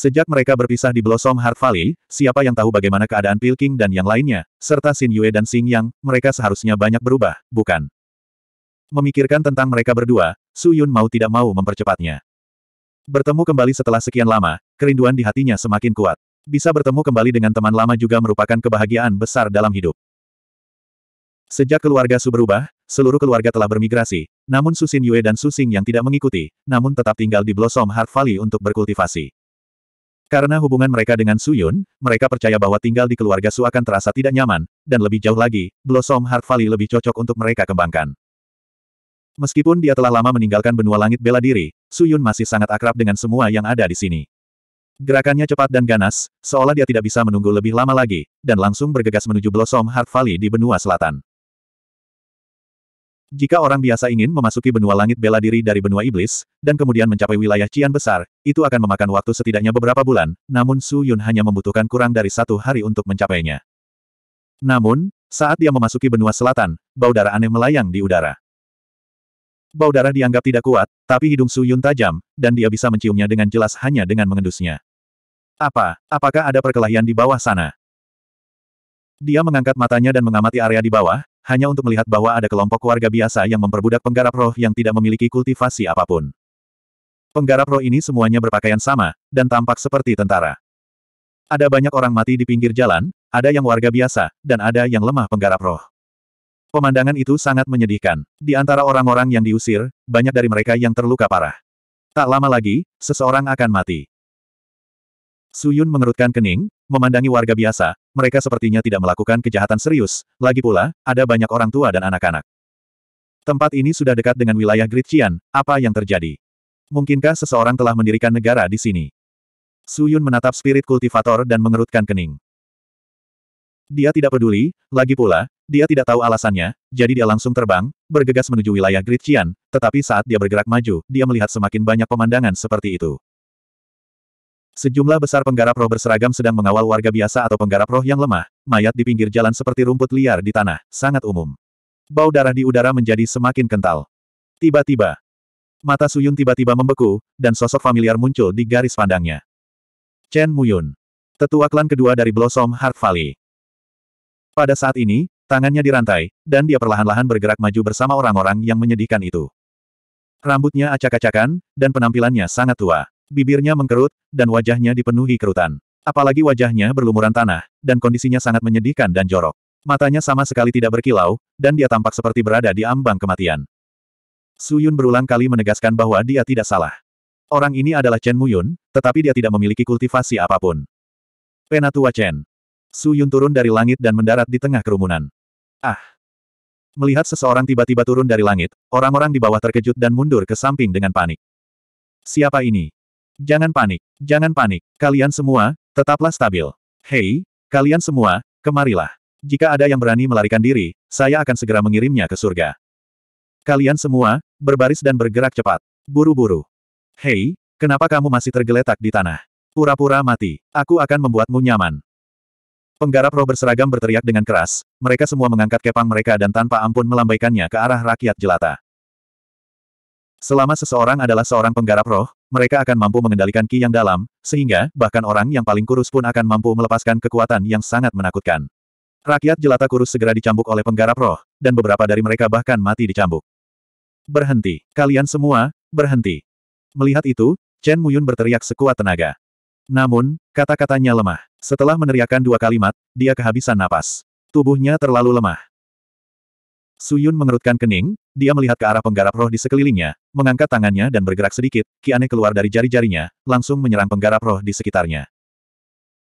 Sejak mereka berpisah di Blossom Heart Valley, siapa yang tahu bagaimana keadaan Pilking dan yang lainnya, serta Xin Yue dan Xing Yang, mereka seharusnya banyak berubah, bukan? Memikirkan tentang mereka berdua, Su Yun mau tidak mau mempercepatnya. Bertemu kembali setelah sekian lama, kerinduan di hatinya semakin kuat. Bisa bertemu kembali dengan teman lama juga merupakan kebahagiaan besar dalam hidup. Sejak keluarga Su berubah, seluruh keluarga telah bermigrasi, namun Su Xin Yue dan Su Xing yang tidak mengikuti, namun tetap tinggal di Blossom Heart Valley untuk berkultivasi. Karena hubungan mereka dengan Su Yun, mereka percaya bahwa tinggal di keluarga Su akan terasa tidak nyaman, dan lebih jauh lagi, Blossom Heart Valley lebih cocok untuk mereka kembangkan. Meskipun dia telah lama meninggalkan benua langit bela diri, Su Yun masih sangat akrab dengan semua yang ada di sini. Gerakannya cepat dan ganas, seolah dia tidak bisa menunggu lebih lama lagi, dan langsung bergegas menuju Blossom Heart Valley di benua selatan. Jika orang biasa ingin memasuki benua langit bela diri dari benua iblis, dan kemudian mencapai wilayah Cian besar, itu akan memakan waktu setidaknya beberapa bulan, namun Su Yun hanya membutuhkan kurang dari satu hari untuk mencapainya. Namun, saat dia memasuki benua selatan, bau darah aneh melayang di udara. Bau darah dianggap tidak kuat, tapi hidung Su Yun tajam, dan dia bisa menciumnya dengan jelas hanya dengan mengendusnya. Apa, apakah ada perkelahian di bawah sana? Dia mengangkat matanya dan mengamati area di bawah, hanya untuk melihat bahwa ada kelompok warga biasa yang memperbudak penggarap roh yang tidak memiliki kultivasi apapun. Penggarap roh ini semuanya berpakaian sama, dan tampak seperti tentara. Ada banyak orang mati di pinggir jalan, ada yang warga biasa, dan ada yang lemah penggarap roh. Pemandangan itu sangat menyedihkan. Di antara orang-orang yang diusir, banyak dari mereka yang terluka parah. Tak lama lagi, seseorang akan mati. Suyun mengerutkan kening, memandangi warga biasa, mereka sepertinya tidak melakukan kejahatan serius, lagi pula, ada banyak orang tua dan anak-anak. Tempat ini sudah dekat dengan wilayah Gritchian, apa yang terjadi? Mungkinkah seseorang telah mendirikan negara di sini? Suyun menatap spirit kultivator dan mengerutkan kening. Dia tidak peduli, lagi pula, dia tidak tahu alasannya, jadi dia langsung terbang, bergegas menuju wilayah Gritchian, tetapi saat dia bergerak maju, dia melihat semakin banyak pemandangan seperti itu. Sejumlah besar penggarap roh berseragam sedang mengawal warga biasa atau penggarap roh yang lemah, mayat di pinggir jalan seperti rumput liar di tanah, sangat umum. Bau darah di udara menjadi semakin kental. Tiba-tiba, mata Suyun tiba-tiba membeku, dan sosok familiar muncul di garis pandangnya. Chen Muyun. Tetua klan kedua dari Blossom Heart Valley. Pada saat ini, tangannya dirantai, dan dia perlahan-lahan bergerak maju bersama orang-orang yang menyedihkan itu. Rambutnya acak-acakan, dan penampilannya sangat tua. Bibirnya mengkerut, dan wajahnya dipenuhi kerutan. Apalagi wajahnya berlumuran tanah, dan kondisinya sangat menyedihkan dan jorok. Matanya sama sekali tidak berkilau, dan dia tampak seperti berada di ambang kematian. Su Yun berulang kali menegaskan bahwa dia tidak salah. Orang ini adalah Chen Muyun, tetapi dia tidak memiliki kultivasi apapun. Penatua Chen. Su Yun turun dari langit dan mendarat di tengah kerumunan. Ah! Melihat seseorang tiba-tiba turun dari langit, orang-orang di bawah terkejut dan mundur ke samping dengan panik. Siapa ini? Jangan panik, jangan panik. Kalian semua, tetaplah stabil. Hei, kalian semua, kemarilah. Jika ada yang berani melarikan diri, saya akan segera mengirimnya ke surga. Kalian semua, berbaris dan bergerak cepat. Buru-buru. Hei, kenapa kamu masih tergeletak di tanah? Pura-pura mati. Aku akan membuatmu nyaman. Penggarap roh berseragam berteriak dengan keras, mereka semua mengangkat kepang mereka dan tanpa ampun melambaikannya ke arah rakyat jelata. Selama seseorang adalah seorang penggarap roh, mereka akan mampu mengendalikan ki yang dalam, sehingga, bahkan orang yang paling kurus pun akan mampu melepaskan kekuatan yang sangat menakutkan. Rakyat jelata kurus segera dicambuk oleh penggarap roh, dan beberapa dari mereka bahkan mati dicambuk. Berhenti. Kalian semua, berhenti. Melihat itu, Chen Muyun berteriak sekuat tenaga. Namun, kata-katanya lemah. Setelah meneriakkan dua kalimat, dia kehabisan napas. Tubuhnya terlalu lemah. Suyun mengerutkan kening, dia melihat ke arah penggarap roh di sekelilingnya, mengangkat tangannya dan bergerak sedikit, Kiane keluar dari jari-jarinya, langsung menyerang penggarap roh di sekitarnya.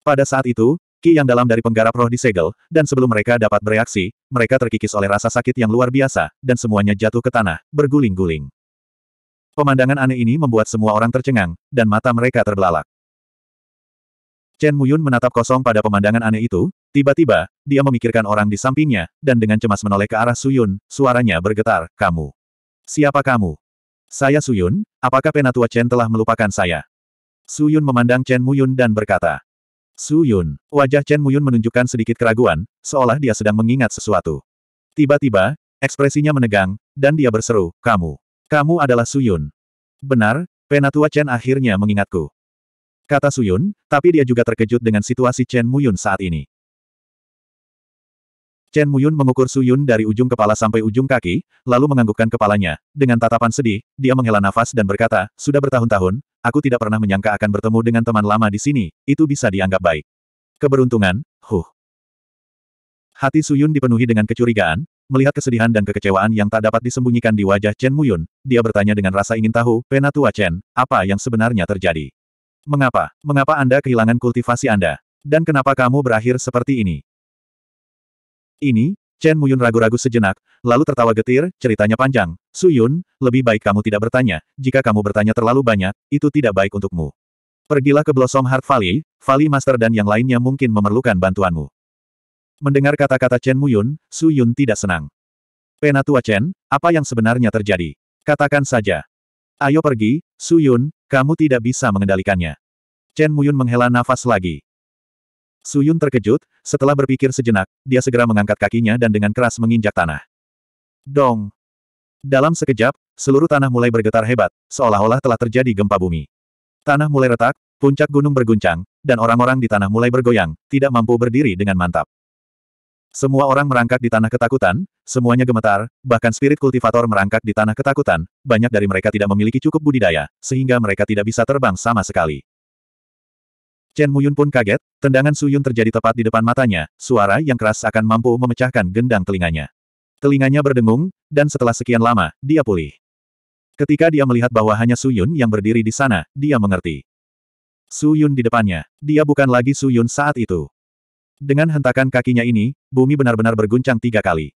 Pada saat itu, Ki yang dalam dari penggarap roh disegel, dan sebelum mereka dapat bereaksi, mereka terkikis oleh rasa sakit yang luar biasa, dan semuanya jatuh ke tanah, berguling-guling. Pemandangan aneh ini membuat semua orang tercengang, dan mata mereka terbelalak. Chen Muyun menatap kosong pada pemandangan aneh itu, tiba-tiba, dia memikirkan orang di sampingnya, dan dengan cemas menoleh ke arah Suyun, suaranya bergetar, kamu. Siapa kamu? Saya Suyun, apakah penatua Chen telah melupakan saya? Suyun memandang Chen Muyun dan berkata. Suyun, wajah Chen Muyun menunjukkan sedikit keraguan, seolah dia sedang mengingat sesuatu. Tiba-tiba, ekspresinya menegang, dan dia berseru, kamu. Kamu adalah Suyun. Benar, penatua Chen akhirnya mengingatku kata Suyun, tapi dia juga terkejut dengan situasi Chen Muyun saat ini. Chen Muyun mengukur Suyun dari ujung kepala sampai ujung kaki, lalu menganggukkan kepalanya. Dengan tatapan sedih, dia menghela nafas dan berkata, Sudah bertahun-tahun, aku tidak pernah menyangka akan bertemu dengan teman lama di sini, itu bisa dianggap baik. Keberuntungan, huh. Hati Suyun dipenuhi dengan kecurigaan, melihat kesedihan dan kekecewaan yang tak dapat disembunyikan di wajah Chen Muyun, dia bertanya dengan rasa ingin tahu, Penatua Chen, apa yang sebenarnya terjadi? Mengapa? Mengapa Anda kehilangan kultivasi Anda? Dan kenapa kamu berakhir seperti ini? Ini, Chen Muyun ragu-ragu sejenak, lalu tertawa getir, ceritanya panjang. Su Yun, lebih baik kamu tidak bertanya. Jika kamu bertanya terlalu banyak, itu tidak baik untukmu. Pergilah ke Blossom Heart Valley, Valley Master dan yang lainnya mungkin memerlukan bantuanmu. Mendengar kata-kata Chen Muyun, Su Yun tidak senang. Penatua Chen, apa yang sebenarnya terjadi? Katakan saja. Ayo pergi, Su Yun, kamu tidak bisa mengendalikannya. Chen Muyun menghela nafas lagi. Suyun terkejut, setelah berpikir sejenak, dia segera mengangkat kakinya dan dengan keras menginjak tanah. Dong! Dalam sekejap, seluruh tanah mulai bergetar hebat, seolah-olah telah terjadi gempa bumi. Tanah mulai retak, puncak gunung berguncang, dan orang-orang di tanah mulai bergoyang, tidak mampu berdiri dengan mantap. Semua orang merangkak di tanah ketakutan, semuanya gemetar, bahkan spirit kultivator merangkak di tanah ketakutan, banyak dari mereka tidak memiliki cukup budidaya, sehingga mereka tidak bisa terbang sama sekali. Chen Muyun pun kaget, tendangan Suyun terjadi tepat di depan matanya, suara yang keras akan mampu memecahkan gendang telinganya. Telinganya berdengung, dan setelah sekian lama, dia pulih. Ketika dia melihat bahwa hanya Suyun yang berdiri di sana, dia mengerti. Suyun di depannya, dia bukan lagi Suyun saat itu. Dengan hentakan kakinya ini, bumi benar-benar berguncang tiga kali.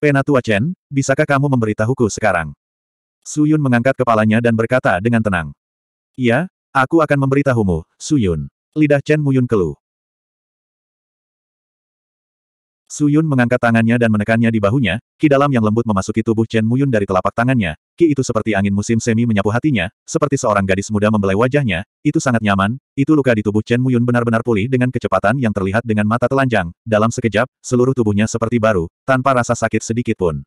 Penatua Chen, bisakah kamu memberitahuku sekarang? Suyun mengangkat kepalanya dan berkata dengan tenang. Iya, aku akan memberitahumu, Suyun. Lidah Chen Muyun keluh. Su Yun mengangkat tangannya dan menekannya di bahunya, ki dalam yang lembut memasuki tubuh Chen Muyun dari telapak tangannya, ki itu seperti angin musim semi menyapu hatinya, seperti seorang gadis muda membelai wajahnya, itu sangat nyaman, itu luka di tubuh Chen Muyun benar-benar pulih dengan kecepatan yang terlihat dengan mata telanjang, dalam sekejap, seluruh tubuhnya seperti baru, tanpa rasa sakit sedikit pun.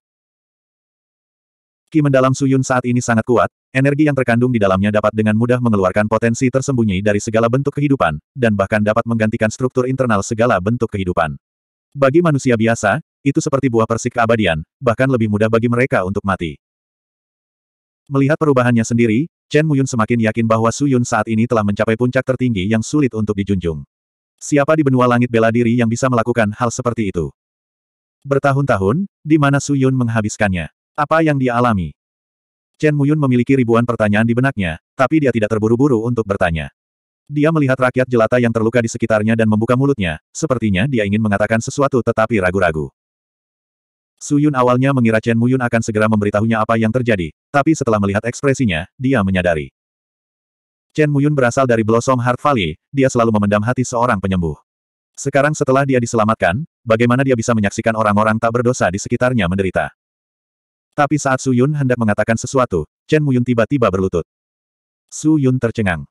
Ki mendalam Yun saat ini sangat kuat, energi yang terkandung di dalamnya dapat dengan mudah mengeluarkan potensi tersembunyi dari segala bentuk kehidupan, dan bahkan dapat menggantikan struktur internal segala bentuk kehidupan. Bagi manusia biasa, itu seperti buah persik keabadian, bahkan lebih mudah bagi mereka untuk mati. Melihat perubahannya sendiri, Chen Muyun semakin yakin bahwa Su Yun saat ini telah mencapai puncak tertinggi yang sulit untuk dijunjung. Siapa di benua langit bela diri yang bisa melakukan hal seperti itu? Bertahun-tahun, di mana Su Yun menghabiskannya? Apa yang dia alami? Chen Muyun memiliki ribuan pertanyaan di benaknya, tapi dia tidak terburu-buru untuk bertanya. Dia melihat rakyat jelata yang terluka di sekitarnya dan membuka mulutnya, sepertinya dia ingin mengatakan sesuatu tetapi ragu-ragu. Suyun awalnya mengira Chen Muyun akan segera memberitahunya apa yang terjadi, tapi setelah melihat ekspresinya, dia menyadari. Chen Muyun berasal dari Blossom Heart Valley, dia selalu memendam hati seorang penyembuh. Sekarang setelah dia diselamatkan, bagaimana dia bisa menyaksikan orang-orang tak berdosa di sekitarnya menderita? Tapi saat Su Yun hendak mengatakan sesuatu, Chen Muyun tiba-tiba berlutut. Su Yun tercengang.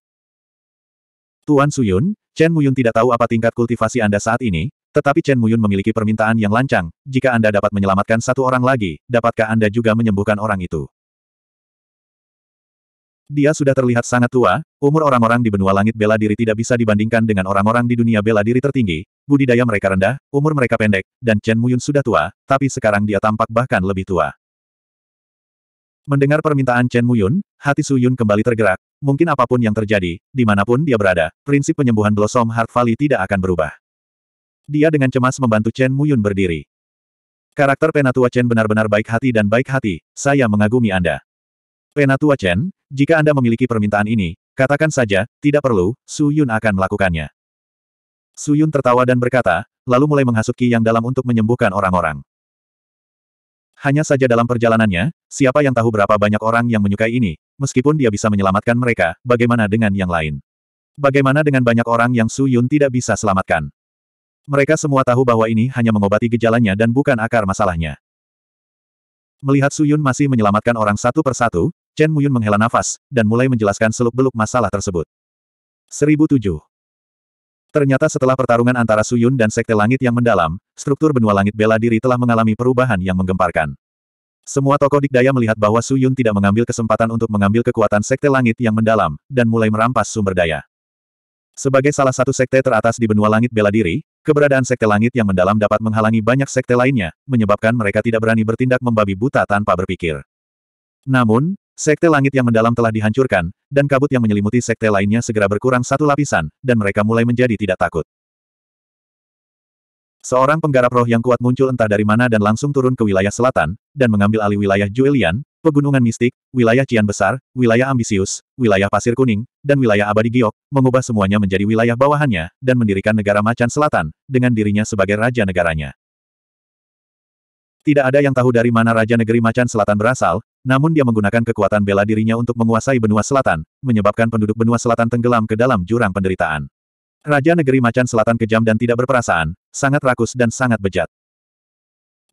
Tuan Suyun, Chen Muyun tidak tahu apa tingkat kultivasi Anda saat ini, tetapi Chen Muyun memiliki permintaan yang lancang, jika Anda dapat menyelamatkan satu orang lagi, dapatkah Anda juga menyembuhkan orang itu? Dia sudah terlihat sangat tua, umur orang-orang di benua langit bela diri tidak bisa dibandingkan dengan orang-orang di dunia bela diri tertinggi, budidaya mereka rendah, umur mereka pendek, dan Chen Muyun sudah tua, tapi sekarang dia tampak bahkan lebih tua. Mendengar permintaan Chen Muyun, hati Suyun kembali tergerak, Mungkin apapun yang terjadi, dimanapun dia berada, prinsip penyembuhan Blossom Heart Valley tidak akan berubah. Dia dengan cemas membantu Chen Muyun berdiri. Karakter Penatua Chen benar-benar baik hati dan baik hati, saya mengagumi Anda. Penatua Chen, jika Anda memiliki permintaan ini, katakan saja, tidak perlu, Su Yun akan melakukannya. Su Yun tertawa dan berkata, lalu mulai menghasut yang dalam untuk menyembuhkan orang-orang. Hanya saja dalam perjalanannya, siapa yang tahu berapa banyak orang yang menyukai ini, meskipun dia bisa menyelamatkan mereka, bagaimana dengan yang lain? Bagaimana dengan banyak orang yang Su Yun tidak bisa selamatkan? Mereka semua tahu bahwa ini hanya mengobati gejalanya dan bukan akar masalahnya. Melihat Su Yun masih menyelamatkan orang satu persatu, Chen Muyun menghela nafas, dan mulai menjelaskan seluk-beluk masalah tersebut. 1007 Ternyata setelah pertarungan antara Suyun dan Sekte Langit yang mendalam, struktur benua langit bela diri telah mengalami perubahan yang menggemparkan. Semua tokoh dikdaya melihat bahwa Suyun tidak mengambil kesempatan untuk mengambil kekuatan Sekte Langit yang mendalam, dan mulai merampas sumber daya. Sebagai salah satu sekte teratas di benua langit bela diri, keberadaan Sekte Langit yang mendalam dapat menghalangi banyak sekte lainnya, menyebabkan mereka tidak berani bertindak membabi buta tanpa berpikir. Namun, Sekte langit yang mendalam telah dihancurkan, dan kabut yang menyelimuti sekte lainnya segera berkurang satu lapisan, dan mereka mulai menjadi tidak takut. Seorang penggarap roh yang kuat muncul entah dari mana dan langsung turun ke wilayah selatan, dan mengambil alih wilayah Juelian, pegunungan mistik, wilayah Cian Besar, wilayah Ambisius, wilayah Pasir Kuning, dan wilayah Abadi Giok, mengubah semuanya menjadi wilayah bawahannya, dan mendirikan negara macan selatan, dengan dirinya sebagai raja negaranya. Tidak ada yang tahu dari mana Raja Negeri Macan Selatan berasal, namun dia menggunakan kekuatan bela dirinya untuk menguasai benua selatan, menyebabkan penduduk benua selatan tenggelam ke dalam jurang penderitaan. Raja negeri macan selatan kejam dan tidak berperasaan, sangat rakus dan sangat bejat.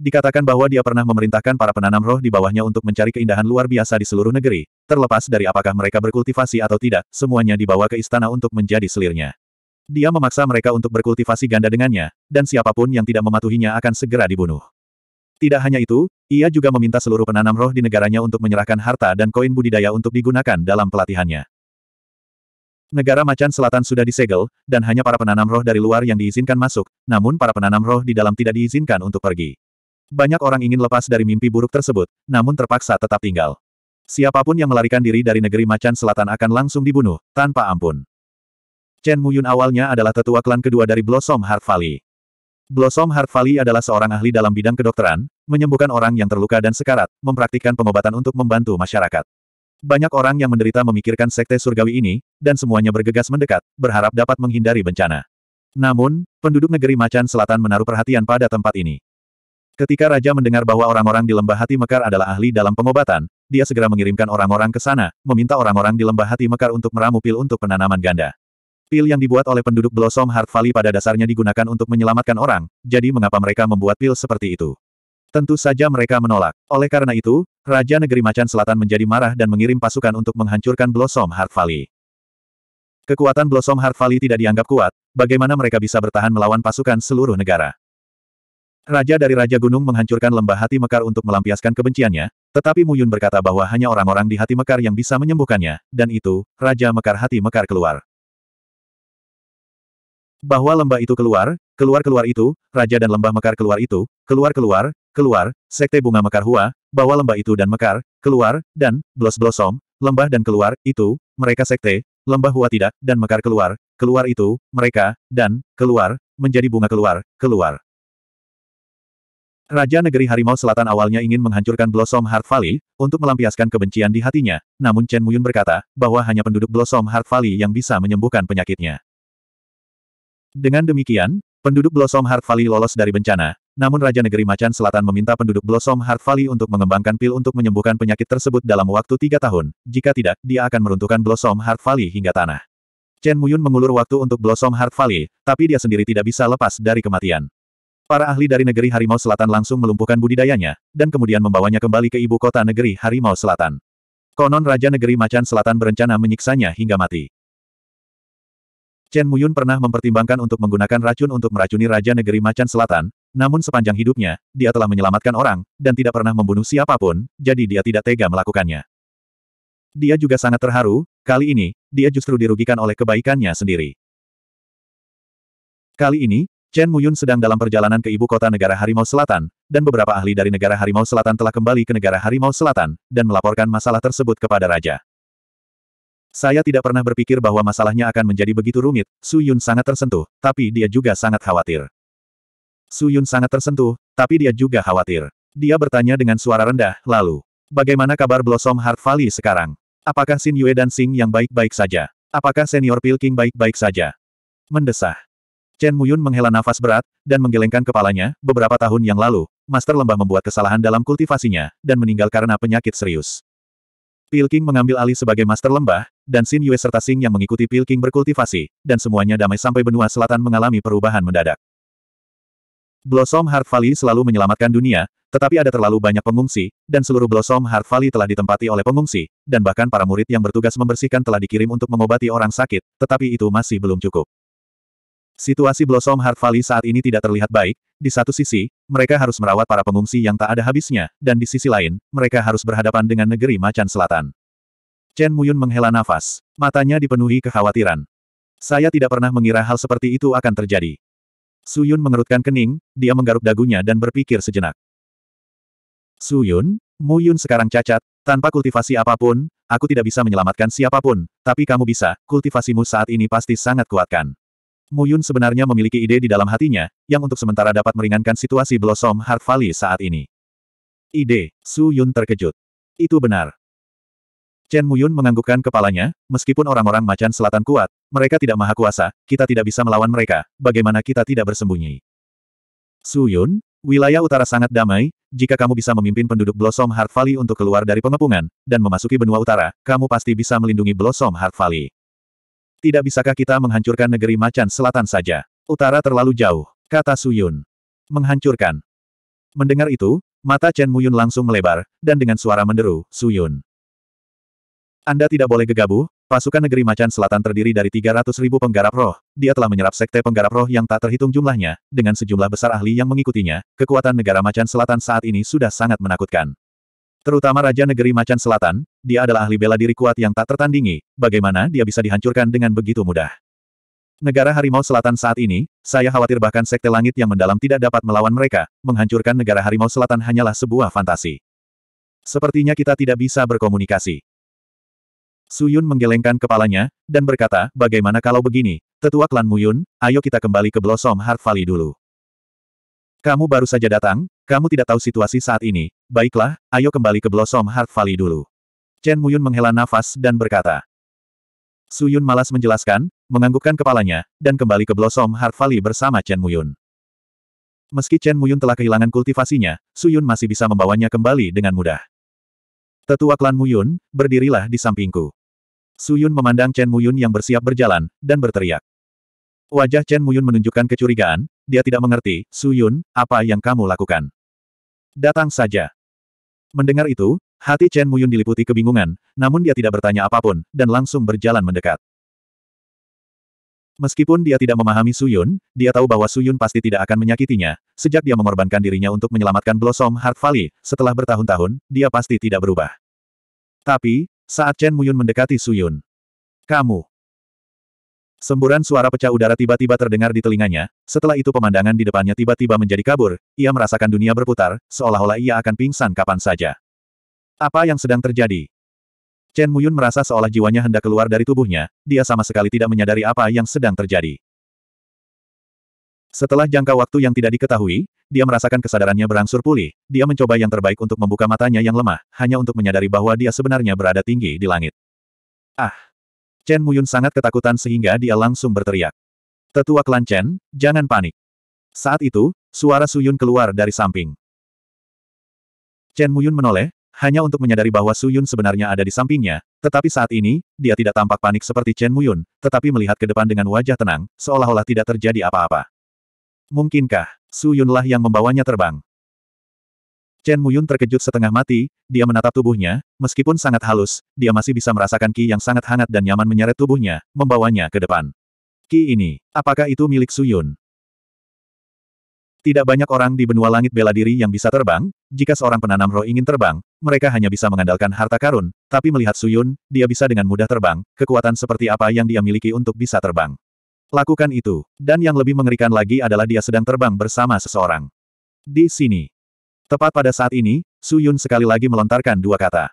Dikatakan bahwa dia pernah memerintahkan para penanam roh di bawahnya untuk mencari keindahan luar biasa di seluruh negeri, terlepas dari apakah mereka berkultivasi atau tidak, semuanya dibawa ke istana untuk menjadi selirnya. Dia memaksa mereka untuk berkultivasi ganda dengannya, dan siapapun yang tidak mematuhinya akan segera dibunuh. Tidak hanya itu, ia juga meminta seluruh penanam roh di negaranya untuk menyerahkan harta dan koin budidaya untuk digunakan dalam pelatihannya. Negara Macan Selatan sudah disegel, dan hanya para penanam roh dari luar yang diizinkan masuk, namun para penanam roh di dalam tidak diizinkan untuk pergi. Banyak orang ingin lepas dari mimpi buruk tersebut, namun terpaksa tetap tinggal. Siapapun yang melarikan diri dari negeri Macan Selatan akan langsung dibunuh, tanpa ampun. Chen Muyun awalnya adalah tetua klan kedua dari Blossom Heart Valley. Blossom Heart Valley adalah seorang ahli dalam bidang kedokteran, menyembuhkan orang yang terluka dan sekarat, mempraktikkan pengobatan untuk membantu masyarakat. Banyak orang yang menderita memikirkan sekte surgawi ini, dan semuanya bergegas mendekat, berharap dapat menghindari bencana. Namun, penduduk negeri Macan Selatan menaruh perhatian pada tempat ini. Ketika Raja mendengar bahwa orang-orang di Lembah Hati Mekar adalah ahli dalam pengobatan, dia segera mengirimkan orang-orang ke sana, meminta orang-orang di Lembah Hati Mekar untuk meramu pil untuk penanaman ganda. Pil yang dibuat oleh penduduk Blossom Heart Valley pada dasarnya digunakan untuk menyelamatkan orang, jadi mengapa mereka membuat pil seperti itu? Tentu saja mereka menolak. Oleh karena itu, Raja Negeri Macan Selatan menjadi marah dan mengirim pasukan untuk menghancurkan Blossom Heart Valley. Kekuatan Blossom Heart Valley tidak dianggap kuat, bagaimana mereka bisa bertahan melawan pasukan seluruh negara? Raja dari Raja Gunung menghancurkan lembah hati Mekar untuk melampiaskan kebenciannya, tetapi Muyun berkata bahwa hanya orang-orang di hati Mekar yang bisa menyembuhkannya, dan itu, Raja Mekar hati Mekar keluar bahwa lembah itu keluar, keluar-keluar itu, raja dan lembah Mekar keluar itu, keluar-keluar, keluar, sekte bunga Mekar Hua, bahwa lembah itu dan Mekar, keluar, dan, blos-blosom, lembah dan keluar, itu, mereka sekte, lembah Hua tidak, dan Mekar keluar, keluar itu, mereka, dan, keluar, menjadi bunga keluar, keluar. Raja Negeri Harimau Selatan awalnya ingin menghancurkan Blossom Heart Valley, untuk melampiaskan kebencian di hatinya, namun Chen Muyun berkata, bahwa hanya penduduk Blossom Heart Valley yang bisa menyembuhkan penyakitnya. Dengan demikian, penduduk Blossom Heart Valley lolos dari bencana, namun Raja Negeri Macan Selatan meminta penduduk Blossom Heart Valley untuk mengembangkan pil untuk menyembuhkan penyakit tersebut dalam waktu tiga tahun, jika tidak, dia akan meruntuhkan Blossom Heart Valley hingga tanah. Chen Muyun mengulur waktu untuk Blossom Heart Valley, tapi dia sendiri tidak bisa lepas dari kematian. Para ahli dari negeri Harimau Selatan langsung melumpuhkan budidayanya, dan kemudian membawanya kembali ke ibu kota negeri Harimau Selatan. Konon Raja Negeri Macan Selatan berencana menyiksanya hingga mati. Chen Muyun pernah mempertimbangkan untuk menggunakan racun untuk meracuni Raja Negeri Macan Selatan, namun sepanjang hidupnya, dia telah menyelamatkan orang, dan tidak pernah membunuh siapapun, jadi dia tidak tega melakukannya. Dia juga sangat terharu, kali ini, dia justru dirugikan oleh kebaikannya sendiri. Kali ini, Chen Muyun sedang dalam perjalanan ke ibu kota negara Harimau Selatan, dan beberapa ahli dari negara Harimau Selatan telah kembali ke negara Harimau Selatan, dan melaporkan masalah tersebut kepada Raja. Saya tidak pernah berpikir bahwa masalahnya akan menjadi begitu rumit, Su Yun sangat tersentuh, tapi dia juga sangat khawatir. Su Yun sangat tersentuh, tapi dia juga khawatir. Dia bertanya dengan suara rendah, lalu, bagaimana kabar Blossom Heart Valley sekarang? Apakah Sin Yue dan Sing yang baik-baik saja? Apakah senior Pilking baik-baik saja? Mendesah. Chen Muyun menghela nafas berat, dan menggelengkan kepalanya, beberapa tahun yang lalu, Master Lembah membuat kesalahan dalam kultivasinya, dan meninggal karena penyakit serius. Pilking mengambil alih sebagai master lembah, dan Sin Yue serta Sing yang mengikuti Pilking berkultivasi, dan semuanya damai sampai benua selatan mengalami perubahan mendadak. Blossom Heart Valley selalu menyelamatkan dunia, tetapi ada terlalu banyak pengungsi, dan seluruh Blossom Heart Valley telah ditempati oleh pengungsi, dan bahkan para murid yang bertugas membersihkan telah dikirim untuk mengobati orang sakit, tetapi itu masih belum cukup. Situasi Blossom Heart Valley saat ini tidak terlihat baik, di satu sisi, mereka harus merawat para pengungsi yang tak ada habisnya, dan di sisi lain, mereka harus berhadapan dengan negeri macan selatan. Chen Muyun menghela nafas, matanya dipenuhi kekhawatiran. Saya tidak pernah mengira hal seperti itu akan terjadi. Su Yun mengerutkan kening, dia menggaruk dagunya dan berpikir sejenak. Su Mu Yun sekarang cacat, tanpa kultivasi apapun, aku tidak bisa menyelamatkan siapapun, tapi kamu bisa, kultivasimu saat ini pasti sangat kuatkan. Muyun sebenarnya memiliki ide di dalam hatinya, yang untuk sementara dapat meringankan situasi Blossom Heart Valley saat ini. Ide, Su Yun terkejut. Itu benar. Chen Muyun menganggukkan kepalanya, meskipun orang-orang macan selatan kuat, mereka tidak maha kuasa, kita tidak bisa melawan mereka, bagaimana kita tidak bersembunyi. Su Yun, wilayah utara sangat damai, jika kamu bisa memimpin penduduk Blossom Heart Valley untuk keluar dari pengepungan, dan memasuki benua utara, kamu pasti bisa melindungi Blossom Heart Valley. Tidak bisakah kita menghancurkan negeri macan selatan saja? Utara terlalu jauh, kata Suyun. Menghancurkan. Mendengar itu, mata Chen Muyun langsung melebar, dan dengan suara menderu, Suyun. Anda tidak boleh gegabah, pasukan negeri macan selatan terdiri dari 300 ribu penggarap roh, dia telah menyerap sekte penggarap roh yang tak terhitung jumlahnya, dengan sejumlah besar ahli yang mengikutinya, kekuatan negara macan selatan saat ini sudah sangat menakutkan. Terutama Raja Negeri Macan Selatan, dia adalah ahli bela diri kuat yang tak tertandingi, bagaimana dia bisa dihancurkan dengan begitu mudah. Negara Harimau Selatan saat ini, saya khawatir bahkan Sekte Langit yang mendalam tidak dapat melawan mereka, menghancurkan negara Harimau Selatan hanyalah sebuah fantasi. Sepertinya kita tidak bisa berkomunikasi. Suyun menggelengkan kepalanya, dan berkata, bagaimana kalau begini, tetua klan Muyun, ayo kita kembali ke Blossom Heart Valley dulu. Kamu baru saja datang, kamu tidak tahu situasi saat ini, baiklah, ayo kembali ke Blossom Heart Valley dulu. Chen Muyun menghela nafas dan berkata. Su Yun malas menjelaskan, menganggukkan kepalanya, dan kembali ke Blossom Heart Valley bersama Chen Muyun. Meski Chen Muyun telah kehilangan kultivasinya, Su Yun masih bisa membawanya kembali dengan mudah. Tetua klan Muyun, berdirilah di sampingku. Su Yun memandang Chen Muyun yang bersiap berjalan, dan berteriak. Wajah Chen Muyun menunjukkan kecurigaan, dia tidak mengerti, Su Yun, apa yang kamu lakukan? Datang saja. Mendengar itu, hati Chen Muyun diliputi kebingungan, namun dia tidak bertanya apapun, dan langsung berjalan mendekat. Meskipun dia tidak memahami Su Yun, dia tahu bahwa Su Yun pasti tidak akan menyakitinya. Sejak dia mengorbankan dirinya untuk menyelamatkan Blossom Heart Valley, setelah bertahun-tahun, dia pasti tidak berubah. Tapi, saat Chen Muyun mendekati Su Yun, kamu Semburan suara pecah udara tiba-tiba terdengar di telinganya, setelah itu pemandangan di depannya tiba-tiba menjadi kabur, ia merasakan dunia berputar, seolah-olah ia akan pingsan kapan saja. Apa yang sedang terjadi? Chen Muyun merasa seolah jiwanya hendak keluar dari tubuhnya, dia sama sekali tidak menyadari apa yang sedang terjadi. Setelah jangka waktu yang tidak diketahui, dia merasakan kesadarannya berangsur pulih, dia mencoba yang terbaik untuk membuka matanya yang lemah, hanya untuk menyadari bahwa dia sebenarnya berada tinggi di langit. Ah! Chen Muyun sangat ketakutan sehingga dia langsung berteriak. Tetua klan Chen, jangan panik. Saat itu, suara Suyun keluar dari samping. Chen Muyun menoleh, hanya untuk menyadari bahwa Suyun sebenarnya ada di sampingnya, tetapi saat ini, dia tidak tampak panik seperti Chen Muyun, tetapi melihat ke depan dengan wajah tenang, seolah-olah tidak terjadi apa-apa. Mungkinkah, Suyunlah yang membawanya terbang? Chen Muyun terkejut setengah mati, dia menatap tubuhnya, meskipun sangat halus, dia masih bisa merasakan Ki yang sangat hangat dan nyaman menyeret tubuhnya, membawanya ke depan. Ki ini, apakah itu milik Suyun? Tidak banyak orang di benua langit bela diri yang bisa terbang, jika seorang penanam roh ingin terbang, mereka hanya bisa mengandalkan harta karun, tapi melihat Suyun, dia bisa dengan mudah terbang, kekuatan seperti apa yang dia miliki untuk bisa terbang. Lakukan itu, dan yang lebih mengerikan lagi adalah dia sedang terbang bersama seseorang. Di sini, Tepat pada saat ini, Su Yun sekali lagi melontarkan dua kata.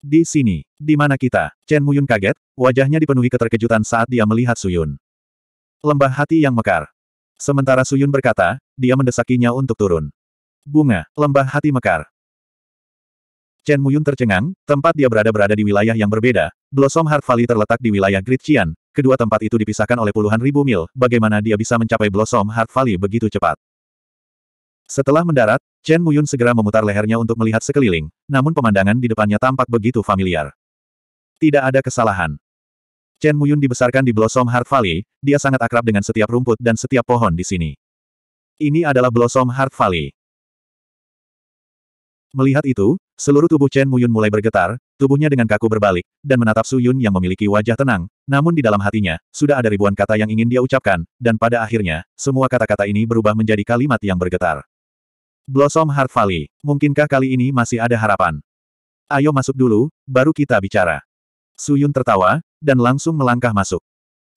Di sini, di mana kita? Chen Muyun kaget, wajahnya dipenuhi keterkejutan saat dia melihat Su Yun. Lembah hati yang mekar. Sementara Su Yun berkata, dia mendesakinya untuk turun. Bunga, lembah hati mekar. Chen Muyun tercengang, tempat dia berada berada di wilayah yang berbeda, Blossom Heart Valley terletak di wilayah Great Qian, kedua tempat itu dipisahkan oleh puluhan ribu mil, bagaimana dia bisa mencapai Blossom Heart Valley begitu cepat. Setelah mendarat, Chen Muyun segera memutar lehernya untuk melihat sekeliling, namun pemandangan di depannya tampak begitu familiar. Tidak ada kesalahan. Chen Muyun dibesarkan di Blossom Heart Valley, dia sangat akrab dengan setiap rumput dan setiap pohon di sini. Ini adalah Blossom Heart Valley. Melihat itu, seluruh tubuh Chen Muyun mulai bergetar, tubuhnya dengan kaku berbalik, dan menatap Su Yun yang memiliki wajah tenang, namun di dalam hatinya, sudah ada ribuan kata yang ingin dia ucapkan, dan pada akhirnya, semua kata-kata ini berubah menjadi kalimat yang bergetar. Blossom Heart Valley, mungkinkah kali ini masih ada harapan? Ayo masuk dulu, baru kita bicara. Suyun tertawa, dan langsung melangkah masuk.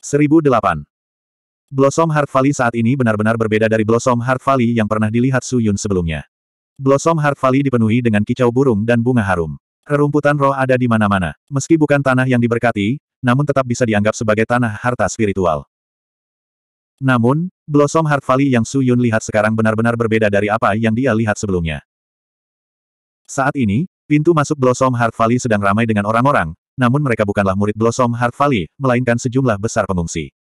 1008. Blossom Heart Valley saat ini benar-benar berbeda dari Blossom Heart Valley yang pernah dilihat Suyun sebelumnya. Blossom Heart Valley dipenuhi dengan kicau burung dan bunga harum. Rerumputan roh ada di mana-mana. Meski bukan tanah yang diberkati, namun tetap bisa dianggap sebagai tanah harta spiritual. Namun, Blossom Heart Valley yang Su Yun lihat sekarang benar-benar berbeda dari apa yang dia lihat sebelumnya. Saat ini, pintu masuk Blossom Heart Valley sedang ramai dengan orang-orang, namun mereka bukanlah murid Blossom Heart Valley, melainkan sejumlah besar pengungsi.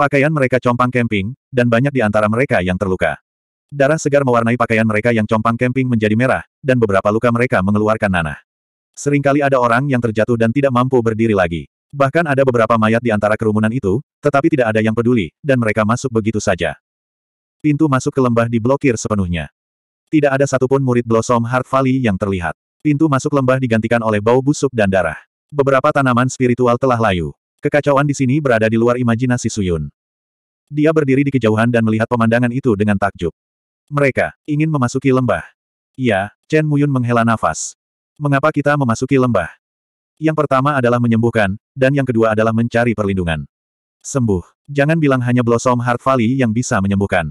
Pakaian mereka compang camping, dan banyak di antara mereka yang terluka. Darah segar mewarnai pakaian mereka yang compang camping menjadi merah, dan beberapa luka mereka mengeluarkan nanah. Seringkali ada orang yang terjatuh dan tidak mampu berdiri lagi. Bahkan ada beberapa mayat di antara kerumunan itu, tetapi tidak ada yang peduli, dan mereka masuk begitu saja. Pintu masuk ke lembah diblokir sepenuhnya. Tidak ada satupun murid Blossom Heart Valley yang terlihat. Pintu masuk lembah digantikan oleh bau busuk dan darah. Beberapa tanaman spiritual telah layu. Kekacauan di sini berada di luar imajinasi Suyun. Dia berdiri di kejauhan dan melihat pemandangan itu dengan takjub. Mereka ingin memasuki lembah. Ya, Chen Muyun menghela nafas. Mengapa kita memasuki lembah? Yang pertama adalah menyembuhkan, dan yang kedua adalah mencari perlindungan. Sembuh. Jangan bilang hanya Blossom Heart Valley yang bisa menyembuhkan.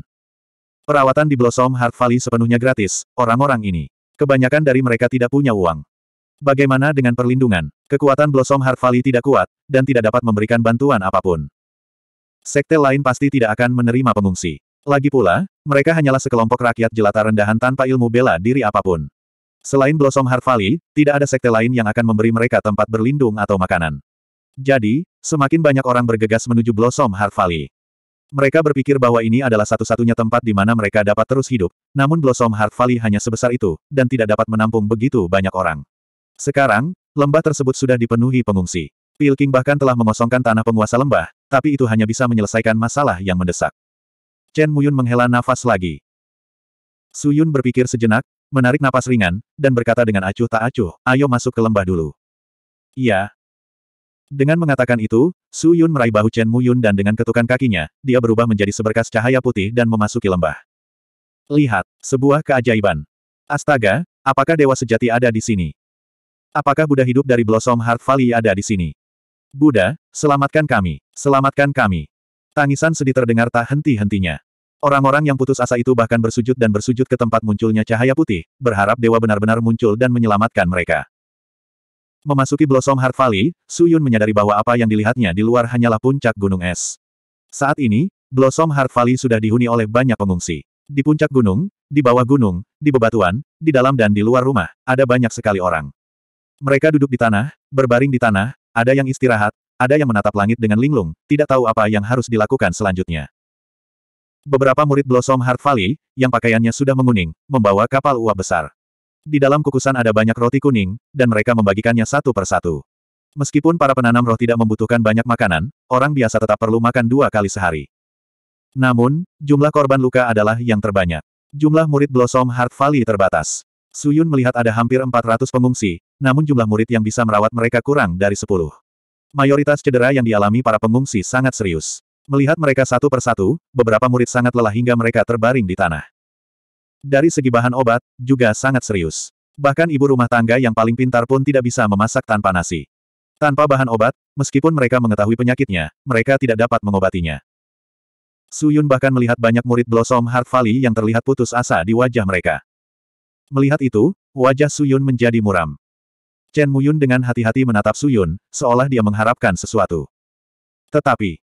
Perawatan di Blossom Heart Valley sepenuhnya gratis, orang-orang ini. Kebanyakan dari mereka tidak punya uang. Bagaimana dengan perlindungan? Kekuatan Blossom Heart Valley tidak kuat, dan tidak dapat memberikan bantuan apapun. Sekte lain pasti tidak akan menerima pengungsi. Lagi pula, mereka hanyalah sekelompok rakyat jelata rendahan tanpa ilmu bela diri apapun. Selain Blossom Heart Valley, tidak ada sekte lain yang akan memberi mereka tempat berlindung atau makanan. Jadi, semakin banyak orang bergegas menuju Blossom Heart Valley. Mereka berpikir bahwa ini adalah satu-satunya tempat di mana mereka dapat terus hidup, namun Blossom Heart Valley hanya sebesar itu, dan tidak dapat menampung begitu banyak orang. Sekarang, lembah tersebut sudah dipenuhi pengungsi. Pilking bahkan telah mengosongkan tanah penguasa lembah, tapi itu hanya bisa menyelesaikan masalah yang mendesak. Chen Muyun menghela nafas lagi. Suyun berpikir sejenak, menarik napas ringan, dan berkata dengan acuh tak acuh, ayo masuk ke lembah dulu. Iya. Dengan mengatakan itu, Su Yun meraih bahu Chen Mu Yun dan dengan ketukan kakinya, dia berubah menjadi seberkas cahaya putih dan memasuki lembah. Lihat, sebuah keajaiban. Astaga, apakah dewa sejati ada di sini? Apakah Buddha hidup dari Blossom Heart Valley ada di sini? Buddha, selamatkan kami, selamatkan kami. Tangisan sedih terdengar tak henti-hentinya. Orang-orang yang putus asa itu bahkan bersujud dan bersujud ke tempat munculnya cahaya putih, berharap dewa benar-benar muncul dan menyelamatkan mereka. Memasuki Blossom Heart Valley, Su Yun menyadari bahwa apa yang dilihatnya di luar hanyalah puncak gunung es. Saat ini, Blossom Heart Valley sudah dihuni oleh banyak pengungsi. Di puncak gunung, di bawah gunung, di bebatuan, di dalam dan di luar rumah, ada banyak sekali orang. Mereka duduk di tanah, berbaring di tanah, ada yang istirahat, ada yang menatap langit dengan linglung, tidak tahu apa yang harus dilakukan selanjutnya. Beberapa murid Blossom Heart Valley, yang pakaiannya sudah menguning, membawa kapal uap besar. Di dalam kukusan ada banyak roti kuning, dan mereka membagikannya satu per satu. Meskipun para penanam roh tidak membutuhkan banyak makanan, orang biasa tetap perlu makan dua kali sehari. Namun, jumlah korban luka adalah yang terbanyak. Jumlah murid Blossom Heart Valley terbatas. Suyun melihat ada hampir 400 pengungsi, namun jumlah murid yang bisa merawat mereka kurang dari 10. Mayoritas cedera yang dialami para pengungsi sangat serius. Melihat mereka satu persatu, beberapa murid sangat lelah hingga mereka terbaring di tanah. Dari segi bahan obat, juga sangat serius. Bahkan ibu rumah tangga yang paling pintar pun tidak bisa memasak tanpa nasi. Tanpa bahan obat, meskipun mereka mengetahui penyakitnya, mereka tidak dapat mengobatinya. Suyun bahkan melihat banyak murid Blossom Heart Valley yang terlihat putus asa di wajah mereka. Melihat itu, wajah Suyun menjadi muram. Chen Muyun dengan hati-hati menatap Suyun, seolah dia mengharapkan sesuatu. Tetapi,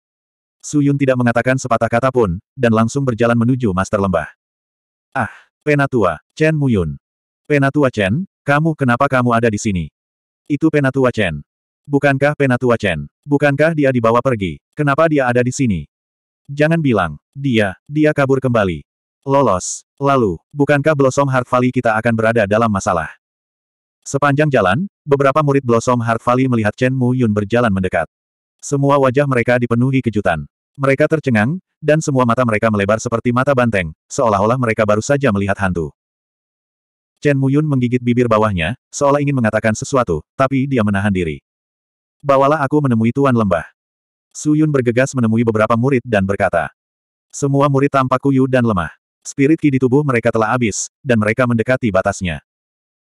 Su Yun tidak mengatakan sepatah kata pun, dan langsung berjalan menuju Master Lembah. Ah, Penatua, Chen Muyun. Penatua Chen, kamu kenapa kamu ada di sini? Itu Penatua Chen. Bukankah Penatua Chen? Bukankah dia dibawa pergi? Kenapa dia ada di sini? Jangan bilang, dia, dia kabur kembali. Lolos. Lalu, bukankah Blossom Heart Valley kita akan berada dalam masalah? Sepanjang jalan, beberapa murid Blossom Heart Valley melihat Chen Mu Yun berjalan mendekat. Semua wajah mereka dipenuhi kejutan. Mereka tercengang, dan semua mata mereka melebar seperti mata banteng, seolah-olah mereka baru saja melihat hantu. Chen Muyun menggigit bibir bawahnya, seolah ingin mengatakan sesuatu, tapi dia menahan diri. Bawalah aku menemui Tuan Lembah. Su Yun bergegas menemui beberapa murid dan berkata. Semua murid tampak kuyu dan lemah. Spirit ki di tubuh mereka telah habis, dan mereka mendekati batasnya.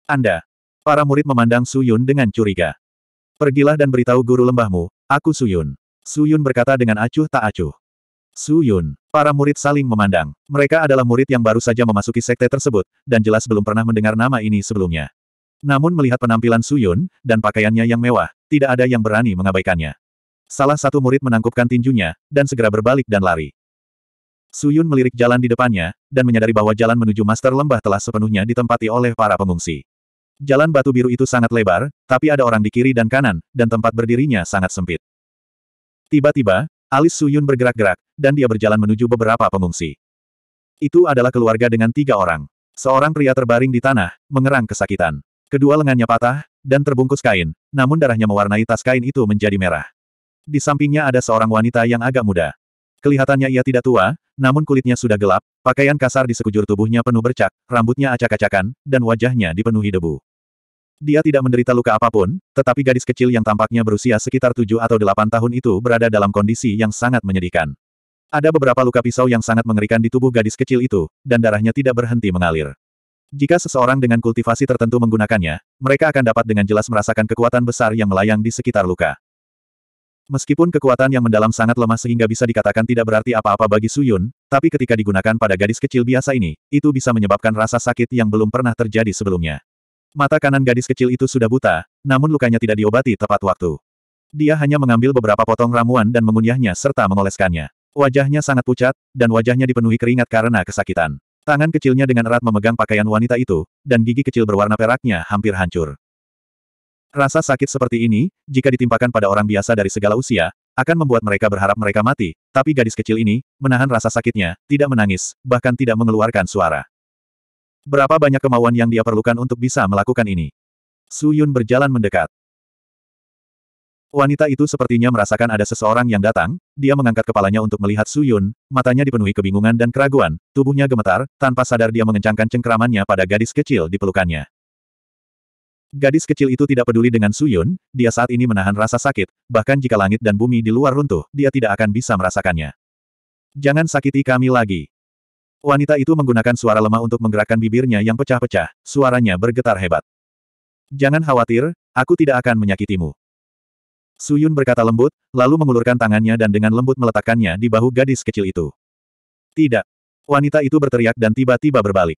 Anda. Para murid memandang Su Yun dengan curiga. Pergilah dan beritahu guru lembahmu, aku Su Yun. Su Yun berkata dengan acuh tak acuh. Su Yun, para murid saling memandang. Mereka adalah murid yang baru saja memasuki sekte tersebut, dan jelas belum pernah mendengar nama ini sebelumnya. Namun melihat penampilan Su Yun, dan pakaiannya yang mewah, tidak ada yang berani mengabaikannya. Salah satu murid menangkupkan tinjunya, dan segera berbalik dan lari. Su Yun melirik jalan di depannya, dan menyadari bahwa jalan menuju Master Lembah telah sepenuhnya ditempati oleh para pengungsi. Jalan batu biru itu sangat lebar, tapi ada orang di kiri dan kanan, dan tempat berdirinya sangat sempit. Tiba-tiba, alis Suyun bergerak-gerak, dan dia berjalan menuju beberapa pengungsi. Itu adalah keluarga dengan tiga orang. Seorang pria terbaring di tanah, mengerang kesakitan. Kedua lengannya patah, dan terbungkus kain, namun darahnya mewarnai tas kain itu menjadi merah. Di sampingnya ada seorang wanita yang agak muda. Kelihatannya ia tidak tua, namun kulitnya sudah gelap, pakaian kasar di sekujur tubuhnya penuh bercak, rambutnya acak-acakan, dan wajahnya dipenuhi debu. Dia tidak menderita luka apapun, tetapi gadis kecil yang tampaknya berusia sekitar tujuh atau delapan tahun itu berada dalam kondisi yang sangat menyedihkan. Ada beberapa luka pisau yang sangat mengerikan di tubuh gadis kecil itu, dan darahnya tidak berhenti mengalir. Jika seseorang dengan kultivasi tertentu menggunakannya, mereka akan dapat dengan jelas merasakan kekuatan besar yang melayang di sekitar luka. Meskipun kekuatan yang mendalam sangat lemah sehingga bisa dikatakan tidak berarti apa-apa bagi Suyun, tapi ketika digunakan pada gadis kecil biasa ini, itu bisa menyebabkan rasa sakit yang belum pernah terjadi sebelumnya. Mata kanan gadis kecil itu sudah buta, namun lukanya tidak diobati tepat waktu. Dia hanya mengambil beberapa potong ramuan dan mengunyahnya serta mengoleskannya. Wajahnya sangat pucat, dan wajahnya dipenuhi keringat karena kesakitan. Tangan kecilnya dengan erat memegang pakaian wanita itu, dan gigi kecil berwarna peraknya hampir hancur. Rasa sakit seperti ini, jika ditimpakan pada orang biasa dari segala usia, akan membuat mereka berharap mereka mati, tapi gadis kecil ini, menahan rasa sakitnya, tidak menangis, bahkan tidak mengeluarkan suara. Berapa banyak kemauan yang dia perlukan untuk bisa melakukan ini? Su Yun berjalan mendekat. Wanita itu sepertinya merasakan ada seseorang yang datang, dia mengangkat kepalanya untuk melihat Su Yun, matanya dipenuhi kebingungan dan keraguan, tubuhnya gemetar, tanpa sadar dia mengencangkan cengkeramannya pada gadis kecil di pelukannya. Gadis kecil itu tidak peduli dengan Su Yun, dia saat ini menahan rasa sakit, bahkan jika langit dan bumi di luar runtuh, dia tidak akan bisa merasakannya. Jangan sakiti kami lagi. Wanita itu menggunakan suara lemah untuk menggerakkan bibirnya yang pecah-pecah, suaranya bergetar hebat. Jangan khawatir, aku tidak akan menyakitimu. Suyun berkata lembut, lalu mengulurkan tangannya dan dengan lembut meletakkannya di bahu gadis kecil itu. Tidak. Wanita itu berteriak dan tiba-tiba berbalik.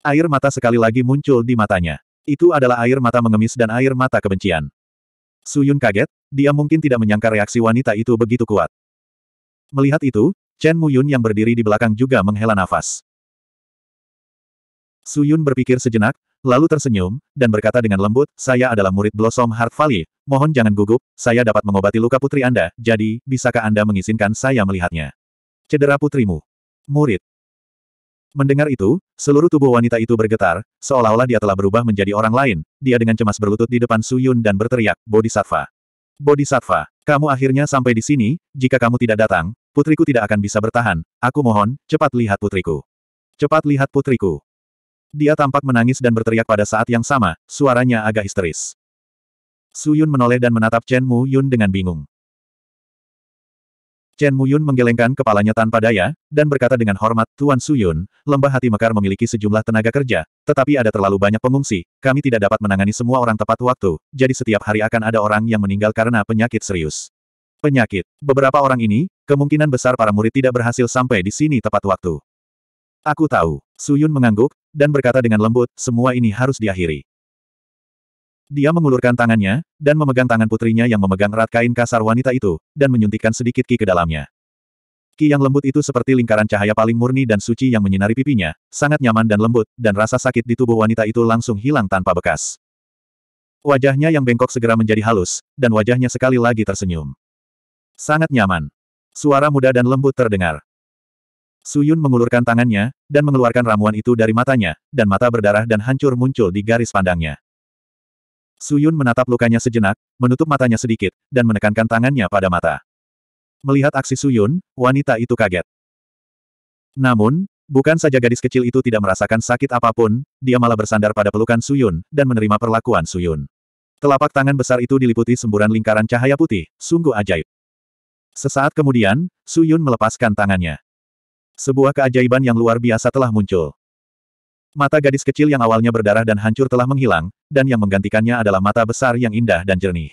Air mata sekali lagi muncul di matanya. Itu adalah air mata mengemis dan air mata kebencian. Suyun kaget, dia mungkin tidak menyangka reaksi wanita itu begitu kuat. Melihat itu, Chen Muyun yang berdiri di belakang juga menghela nafas. Su Yun berpikir sejenak, lalu tersenyum, dan berkata dengan lembut, saya adalah murid Blossom Heart Valley, mohon jangan gugup, saya dapat mengobati luka putri Anda, jadi, bisakah Anda mengizinkan saya melihatnya? Cedera putrimu. Murid. Mendengar itu, seluruh tubuh wanita itu bergetar, seolah-olah dia telah berubah menjadi orang lain, dia dengan cemas berlutut di depan Su Yun dan berteriak, Bodhisattva. Bodhisattva, kamu akhirnya sampai di sini, jika kamu tidak datang, putriku tidak akan bisa bertahan, aku mohon, cepat lihat putriku. Cepat lihat putriku. Dia tampak menangis dan berteriak pada saat yang sama, suaranya agak histeris. Su Yun menoleh dan menatap Chen Mu Yun dengan bingung. Chen Mu Yun menggelengkan kepalanya tanpa daya, dan berkata dengan hormat, Tuan Su Yun, lembah hati Mekar memiliki sejumlah tenaga kerja, tetapi ada terlalu banyak pengungsi, kami tidak dapat menangani semua orang tepat waktu, jadi setiap hari akan ada orang yang meninggal karena penyakit serius. Penyakit. Beberapa orang ini, kemungkinan besar para murid tidak berhasil sampai di sini tepat waktu. Aku tahu. Suyun mengangguk, dan berkata dengan lembut, semua ini harus diakhiri. Dia mengulurkan tangannya, dan memegang tangan putrinya yang memegang erat kain kasar wanita itu, dan menyuntikkan sedikit ki ke dalamnya. Ki yang lembut itu seperti lingkaran cahaya paling murni dan suci yang menyinari pipinya, sangat nyaman dan lembut, dan rasa sakit di tubuh wanita itu langsung hilang tanpa bekas. Wajahnya yang bengkok segera menjadi halus, dan wajahnya sekali lagi tersenyum. Sangat nyaman. Suara muda dan lembut terdengar. Suyun mengulurkan tangannya, dan mengeluarkan ramuan itu dari matanya, dan mata berdarah dan hancur muncul di garis pandangnya. Suyun menatap lukanya sejenak, menutup matanya sedikit, dan menekankan tangannya pada mata. Melihat aksi Suyun, wanita itu kaget. Namun, bukan saja gadis kecil itu tidak merasakan sakit apapun, dia malah bersandar pada pelukan Suyun, dan menerima perlakuan Suyun. Telapak tangan besar itu diliputi semburan lingkaran cahaya putih, sungguh ajaib. Sesaat kemudian, Su Yun melepaskan tangannya. Sebuah keajaiban yang luar biasa telah muncul. Mata gadis kecil yang awalnya berdarah dan hancur telah menghilang, dan yang menggantikannya adalah mata besar yang indah dan jernih.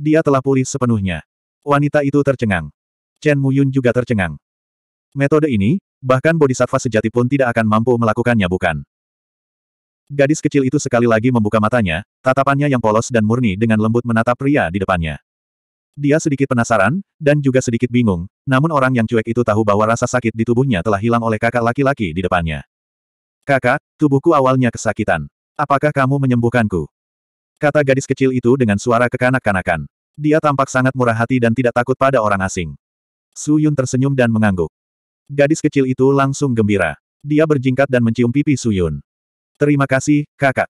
Dia telah pulih sepenuhnya. Wanita itu tercengang. Chen Muyun juga tercengang. Metode ini, bahkan bodhisattva sejati pun tidak akan mampu melakukannya bukan? Gadis kecil itu sekali lagi membuka matanya, tatapannya yang polos dan murni dengan lembut menatap pria di depannya. Dia sedikit penasaran, dan juga sedikit bingung, namun orang yang cuek itu tahu bahwa rasa sakit di tubuhnya telah hilang oleh kakak laki-laki di depannya. Kakak, tubuhku awalnya kesakitan. Apakah kamu menyembuhkanku? Kata gadis kecil itu dengan suara kekanak-kanakan. Dia tampak sangat murah hati dan tidak takut pada orang asing. Su Yun tersenyum dan mengangguk. Gadis kecil itu langsung gembira. Dia berjingkat dan mencium pipi Su Yun. Terima kasih, kakak.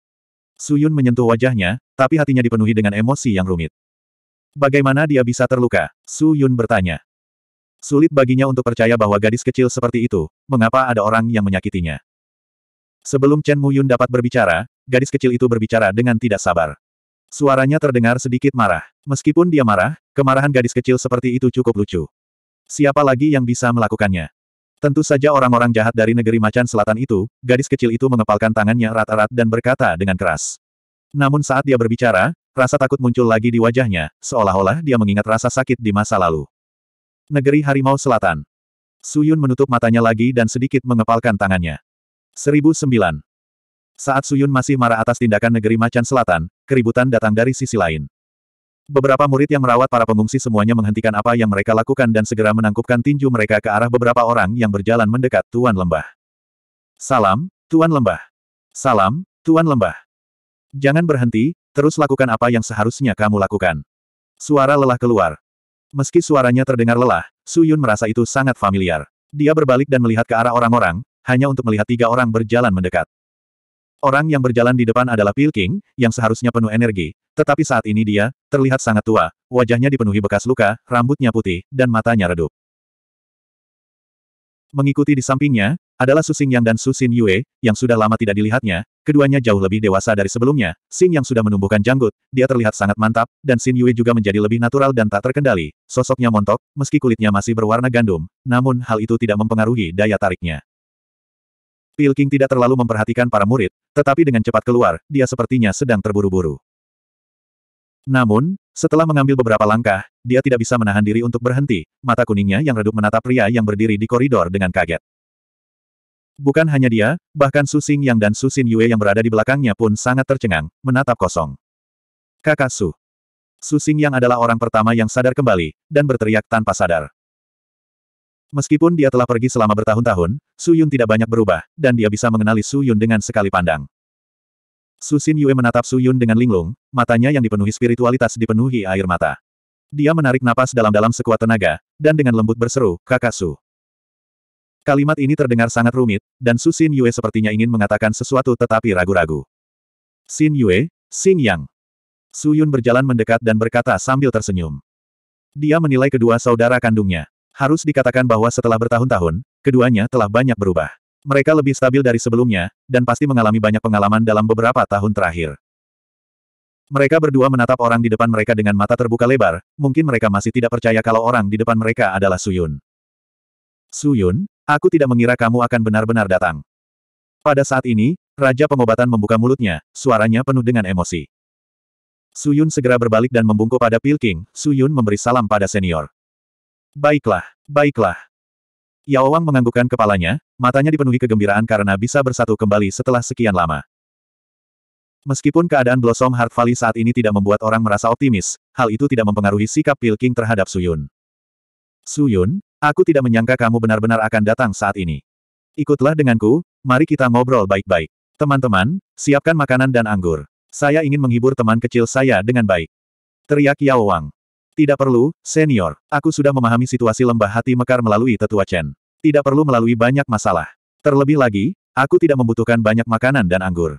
Su Yun menyentuh wajahnya, tapi hatinya dipenuhi dengan emosi yang rumit. Bagaimana dia bisa terluka? Su Yun bertanya. Sulit baginya untuk percaya bahwa gadis kecil seperti itu, mengapa ada orang yang menyakitinya. Sebelum Chen Mu Yun dapat berbicara, gadis kecil itu berbicara dengan tidak sabar. Suaranya terdengar sedikit marah. Meskipun dia marah, kemarahan gadis kecil seperti itu cukup lucu. Siapa lagi yang bisa melakukannya? Tentu saja orang-orang jahat dari negeri macan selatan itu, gadis kecil itu mengepalkan tangannya erat-erat dan berkata dengan keras. Namun saat dia berbicara, Rasa takut muncul lagi di wajahnya, seolah-olah dia mengingat rasa sakit di masa lalu. Negeri Harimau Selatan. Suyun menutup matanya lagi dan sedikit mengepalkan tangannya. 1009. Saat Suyun masih marah atas tindakan negeri macan selatan, keributan datang dari sisi lain. Beberapa murid yang merawat para pengungsi semuanya menghentikan apa yang mereka lakukan dan segera menangkupkan tinju mereka ke arah beberapa orang yang berjalan mendekat Tuan Lembah. Salam, Tuan Lembah. Salam, Tuan Lembah. Jangan berhenti, Terus lakukan apa yang seharusnya kamu lakukan. Suara lelah keluar. Meski suaranya terdengar lelah, Su Yun merasa itu sangat familiar. Dia berbalik dan melihat ke arah orang-orang, hanya untuk melihat tiga orang berjalan mendekat. Orang yang berjalan di depan adalah Pil King, yang seharusnya penuh energi, tetapi saat ini dia, terlihat sangat tua, wajahnya dipenuhi bekas luka, rambutnya putih, dan matanya redup. Mengikuti di sampingnya, adalah Su Xingyang dan Su Xin Yue, yang sudah lama tidak dilihatnya, keduanya jauh lebih dewasa dari sebelumnya, Xin Yang sudah menumbuhkan janggut, dia terlihat sangat mantap, dan Xin Yue juga menjadi lebih natural dan tak terkendali, sosoknya montok, meski kulitnya masih berwarna gandum, namun hal itu tidak mempengaruhi daya tariknya. Pilking tidak terlalu memperhatikan para murid, tetapi dengan cepat keluar, dia sepertinya sedang terburu-buru. Namun, setelah mengambil beberapa langkah, dia tidak bisa menahan diri untuk berhenti, mata kuningnya yang redup menatap pria yang berdiri di koridor dengan kaget. Bukan hanya dia, bahkan Su Yang dan Su Sin Yue yang berada di belakangnya pun sangat tercengang, menatap kosong. Kakak Su. Su Yang adalah orang pertama yang sadar kembali, dan berteriak tanpa sadar. Meskipun dia telah pergi selama bertahun-tahun, Su Yun tidak banyak berubah, dan dia bisa mengenali Su Yun dengan sekali pandang. Susin Yue menatap Su Yun dengan linglung, matanya yang dipenuhi spiritualitas dipenuhi air mata. Dia menarik napas dalam-dalam sekuat tenaga, dan dengan lembut berseru, kakak Su. Kalimat ini terdengar sangat rumit, dan Su Xin Yue sepertinya ingin mengatakan sesuatu tetapi ragu-ragu. Xin Yue, Xin Yang. Su Yun berjalan mendekat dan berkata sambil tersenyum. Dia menilai kedua saudara kandungnya. Harus dikatakan bahwa setelah bertahun-tahun, keduanya telah banyak berubah. Mereka lebih stabil dari sebelumnya, dan pasti mengalami banyak pengalaman dalam beberapa tahun terakhir. Mereka berdua menatap orang di depan mereka dengan mata terbuka lebar, mungkin mereka masih tidak percaya kalau orang di depan mereka adalah Suyun. Suyun, aku tidak mengira kamu akan benar-benar datang. Pada saat ini, Raja Pengobatan membuka mulutnya, suaranya penuh dengan emosi. Suyun segera berbalik dan membungkuk pada Pilking, Suyun memberi salam pada senior. Baiklah, baiklah, Yao Wang menganggukkan kepalanya, matanya dipenuhi kegembiraan karena bisa bersatu kembali setelah sekian lama. Meskipun keadaan Blossom Heart Valley saat ini tidak membuat orang merasa optimis, hal itu tidak mempengaruhi sikap Pil King terhadap Suyun. Suyun, aku tidak menyangka kamu benar-benar akan datang saat ini. Ikutlah denganku, mari kita ngobrol baik-baik. Teman-teman, siapkan makanan dan anggur. Saya ingin menghibur teman kecil saya dengan baik. Teriak Yao Wang. Tidak perlu, senior. Aku sudah memahami situasi lembah hati Mekar melalui tetua Chen. Tidak perlu melalui banyak masalah. Terlebih lagi, aku tidak membutuhkan banyak makanan dan anggur.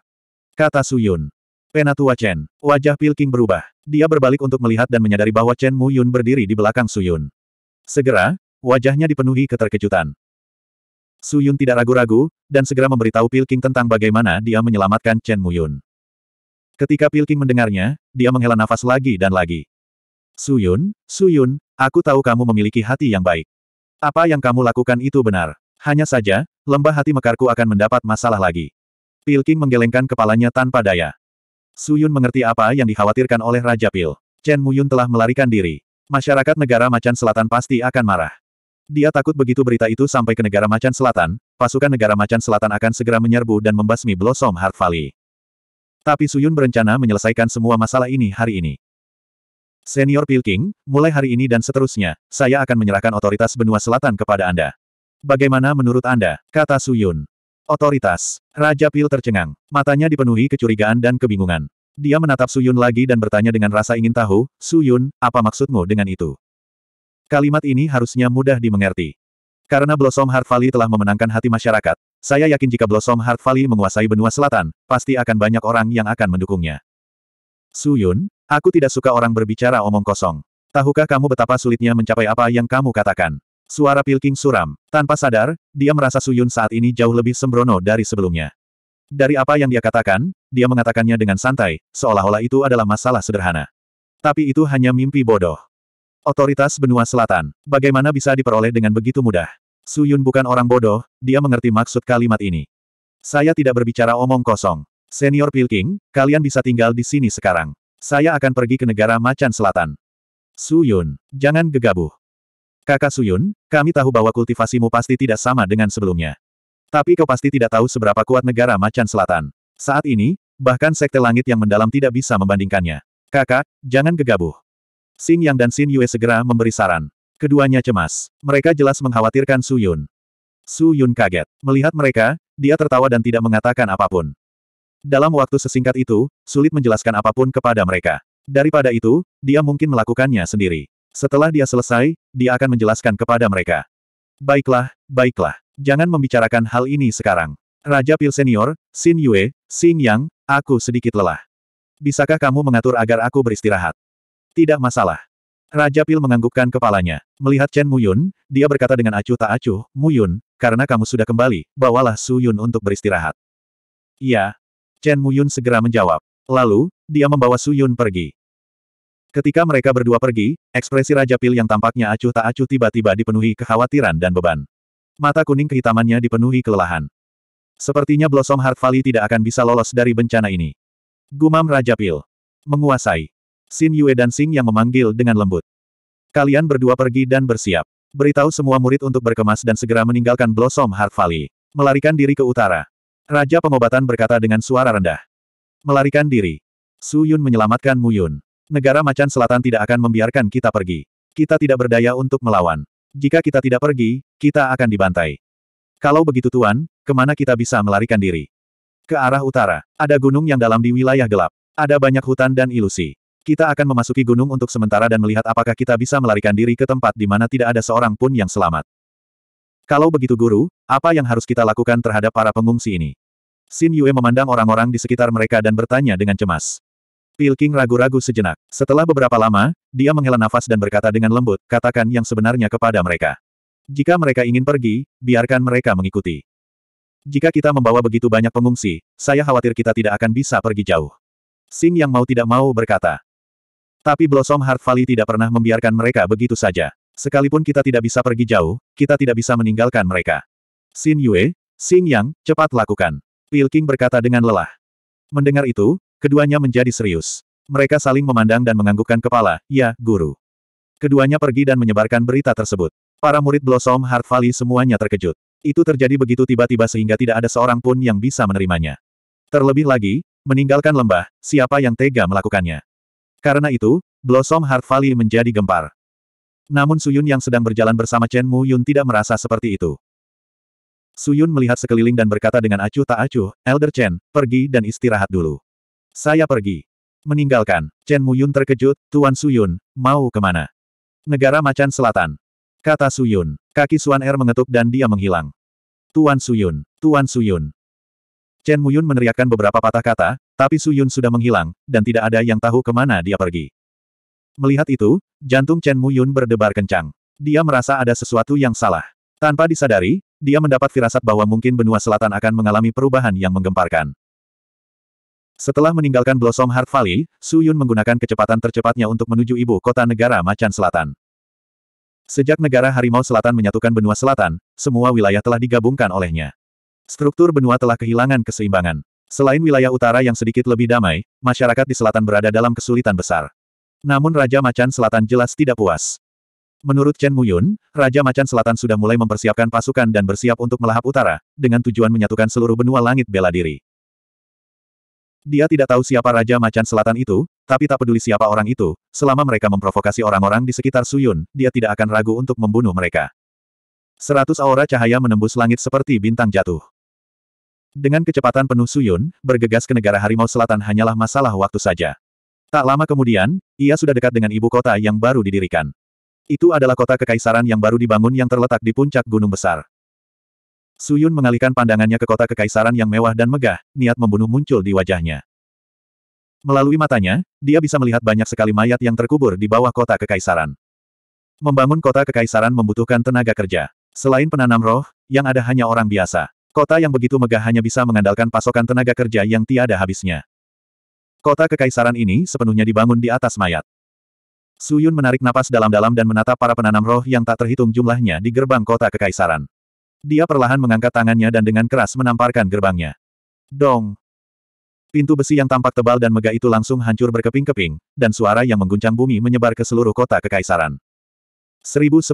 Kata Su Yun. Penatua Chen. Wajah Pilking berubah. Dia berbalik untuk melihat dan menyadari bahwa Chen Mu Yun berdiri di belakang Su Yun. Segera, wajahnya dipenuhi keterkejutan. Su Yun tidak ragu-ragu, dan segera memberitahu Pilking tentang bagaimana dia menyelamatkan Chen Mu Yun. Ketika Pilking mendengarnya, dia menghela nafas lagi dan lagi. Suyun, Suyun, aku tahu kamu memiliki hati yang baik. Apa yang kamu lakukan itu benar. Hanya saja, lembah hati mekarku akan mendapat masalah lagi. Pil King menggelengkan kepalanya tanpa daya. Suyun mengerti apa yang dikhawatirkan oleh Raja Pil. Chen Muyun telah melarikan diri. Masyarakat negara macan selatan pasti akan marah. Dia takut begitu berita itu sampai ke negara macan selatan, pasukan negara macan selatan akan segera menyerbu dan membasmi Blossom Heart Valley. Tapi Suyun berencana menyelesaikan semua masalah ini hari ini. Senior Pilking, mulai hari ini dan seterusnya, saya akan menyerahkan otoritas benua selatan kepada Anda. Bagaimana menurut Anda? Kata Suyun. Otoritas. Raja Pil tercengang. Matanya dipenuhi kecurigaan dan kebingungan. Dia menatap Suyun lagi dan bertanya dengan rasa ingin tahu, Suyun, apa maksudmu dengan itu? Kalimat ini harusnya mudah dimengerti. Karena Blossom Heart Valley telah memenangkan hati masyarakat, saya yakin jika Blossom Heart Valley menguasai benua selatan, pasti akan banyak orang yang akan mendukungnya. Su Yun, aku tidak suka orang berbicara omong kosong. Tahukah kamu betapa sulitnya mencapai apa yang kamu katakan? Suara Pilking suram. Tanpa sadar, dia merasa Su Yun saat ini jauh lebih sembrono dari sebelumnya. Dari apa yang dia katakan, dia mengatakannya dengan santai, seolah-olah itu adalah masalah sederhana. Tapi itu hanya mimpi bodoh. Otoritas benua selatan, bagaimana bisa diperoleh dengan begitu mudah? Suyun bukan orang bodoh, dia mengerti maksud kalimat ini. Saya tidak berbicara omong kosong. Senior Pilking, kalian bisa tinggal di sini sekarang. Saya akan pergi ke negara macan selatan. Suyun, jangan gegabah. Kakak Suyun, kami tahu bahwa kultivasimu pasti tidak sama dengan sebelumnya. Tapi kau pasti tidak tahu seberapa kuat negara macan selatan. Saat ini, bahkan sekte langit yang mendalam tidak bisa membandingkannya. Kakak, jangan gegabah. Sing Yang dan Xin Yue segera memberi saran. Keduanya cemas. Mereka jelas mengkhawatirkan Suyun. Suyun kaget. Melihat mereka, dia tertawa dan tidak mengatakan apapun. Dalam waktu sesingkat itu, sulit menjelaskan apapun kepada mereka. Daripada itu, dia mungkin melakukannya sendiri. Setelah dia selesai, dia akan menjelaskan kepada mereka. Baiklah, baiklah. Jangan membicarakan hal ini sekarang. Raja Pil Senior, Xin Yue, Xing Yang, aku sedikit lelah. Bisakah kamu mengatur agar aku beristirahat? Tidak masalah. Raja Pil menganggukkan kepalanya. Melihat Chen Muyun, dia berkata dengan acuh tak acuh, Muyun, karena kamu sudah kembali, bawalah Su Yun untuk beristirahat. Iya, Chen Muyun segera menjawab. Lalu, dia membawa Su Yun pergi. Ketika mereka berdua pergi, ekspresi Raja Pil yang tampaknya acuh tak acuh tiba-tiba dipenuhi kekhawatiran dan beban. Mata kuning kehitamannya dipenuhi kelelahan. Sepertinya Blossom Heart Valley tidak akan bisa lolos dari bencana ini. Gumam Raja Pil. Menguasai. Xin Yue dan Sing yang memanggil dengan lembut. Kalian berdua pergi dan bersiap. Beritahu semua murid untuk berkemas dan segera meninggalkan Blossom Heart Valley. Melarikan diri ke utara. Raja pengobatan berkata dengan suara rendah. Melarikan diri. Su Yun menyelamatkan Mu Yun. Negara macan selatan tidak akan membiarkan kita pergi. Kita tidak berdaya untuk melawan. Jika kita tidak pergi, kita akan dibantai. Kalau begitu Tuan, kemana kita bisa melarikan diri? Ke arah utara. Ada gunung yang dalam di wilayah gelap. Ada banyak hutan dan ilusi. Kita akan memasuki gunung untuk sementara dan melihat apakah kita bisa melarikan diri ke tempat di mana tidak ada seorang pun yang selamat. Kalau begitu guru, apa yang harus kita lakukan terhadap para pengungsi ini? Xin Yue memandang orang-orang di sekitar mereka dan bertanya dengan cemas. Pilking ragu-ragu sejenak. Setelah beberapa lama, dia menghela nafas dan berkata dengan lembut, katakan yang sebenarnya kepada mereka. Jika mereka ingin pergi, biarkan mereka mengikuti. Jika kita membawa begitu banyak pengungsi, saya khawatir kita tidak akan bisa pergi jauh. Sing yang mau tidak mau berkata. Tapi Blossom Heart Valley tidak pernah membiarkan mereka begitu saja. Sekalipun kita tidak bisa pergi jauh, kita tidak bisa meninggalkan mereka. Xin Yue, Xin Yang, cepat lakukan. Pil King berkata dengan lelah. Mendengar itu, keduanya menjadi serius. Mereka saling memandang dan menganggukkan kepala, ya, guru. Keduanya pergi dan menyebarkan berita tersebut. Para murid Blossom Heart Valley semuanya terkejut. Itu terjadi begitu tiba-tiba sehingga tidak ada seorang pun yang bisa menerimanya. Terlebih lagi, meninggalkan lembah, siapa yang tega melakukannya. Karena itu, Blossom Heart Valley menjadi gempar. Namun Suyun yang sedang berjalan bersama Chen Mu Yun tidak merasa seperti itu. Suyun melihat sekeliling dan berkata dengan acuh tak acuh, Elder Chen, pergi dan istirahat dulu. Saya pergi. Meninggalkan, Chen Mu Yun terkejut, Tuan Suyun, mau kemana? Negara Macan Selatan. Kata Suyun, kaki Suan Er mengetuk dan dia menghilang. Tuan Suyun, Tuan Suyun. Chen Mu Yun meneriakkan beberapa patah kata, tapi Suyun sudah menghilang, dan tidak ada yang tahu kemana dia pergi. Melihat itu, jantung Chen Mu Yun berdebar kencang. Dia merasa ada sesuatu yang salah. Tanpa disadari, dia mendapat firasat bahwa mungkin benua selatan akan mengalami perubahan yang menggemparkan. Setelah meninggalkan Blossom Heart Valley, Su Yun menggunakan kecepatan tercepatnya untuk menuju ibu kota negara Macan Selatan. Sejak negara Harimau Selatan menyatukan benua selatan, semua wilayah telah digabungkan olehnya. Struktur benua telah kehilangan keseimbangan. Selain wilayah utara yang sedikit lebih damai, masyarakat di selatan berada dalam kesulitan besar. Namun Raja Macan Selatan jelas tidak puas. Menurut Chen Muyun, Raja Macan Selatan sudah mulai mempersiapkan pasukan dan bersiap untuk melahap utara, dengan tujuan menyatukan seluruh benua langit bela diri. Dia tidak tahu siapa Raja Macan Selatan itu, tapi tak peduli siapa orang itu, selama mereka memprovokasi orang-orang di sekitar Suyun, dia tidak akan ragu untuk membunuh mereka. Seratus aura cahaya menembus langit seperti bintang jatuh. Dengan kecepatan penuh Suyun, bergegas ke negara harimau selatan hanyalah masalah waktu saja. Tak lama kemudian, ia sudah dekat dengan ibu kota yang baru didirikan. Itu adalah kota kekaisaran yang baru dibangun yang terletak di puncak gunung besar. Suyun mengalihkan pandangannya ke kota kekaisaran yang mewah dan megah, niat membunuh muncul di wajahnya. Melalui matanya, dia bisa melihat banyak sekali mayat yang terkubur di bawah kota kekaisaran. Membangun kota kekaisaran membutuhkan tenaga kerja. Selain penanam roh, yang ada hanya orang biasa. Kota yang begitu megah hanya bisa mengandalkan pasokan tenaga kerja yang tiada habisnya. Kota kekaisaran ini sepenuhnya dibangun di atas mayat. Suyun menarik napas dalam-dalam dan menatap para penanam roh yang tak terhitung jumlahnya di gerbang kota kekaisaran. Dia perlahan mengangkat tangannya dan dengan keras menamparkan gerbangnya. Dong! Pintu besi yang tampak tebal dan megah itu langsung hancur berkeping-keping, dan suara yang mengguncang bumi menyebar ke seluruh kota kekaisaran. 1010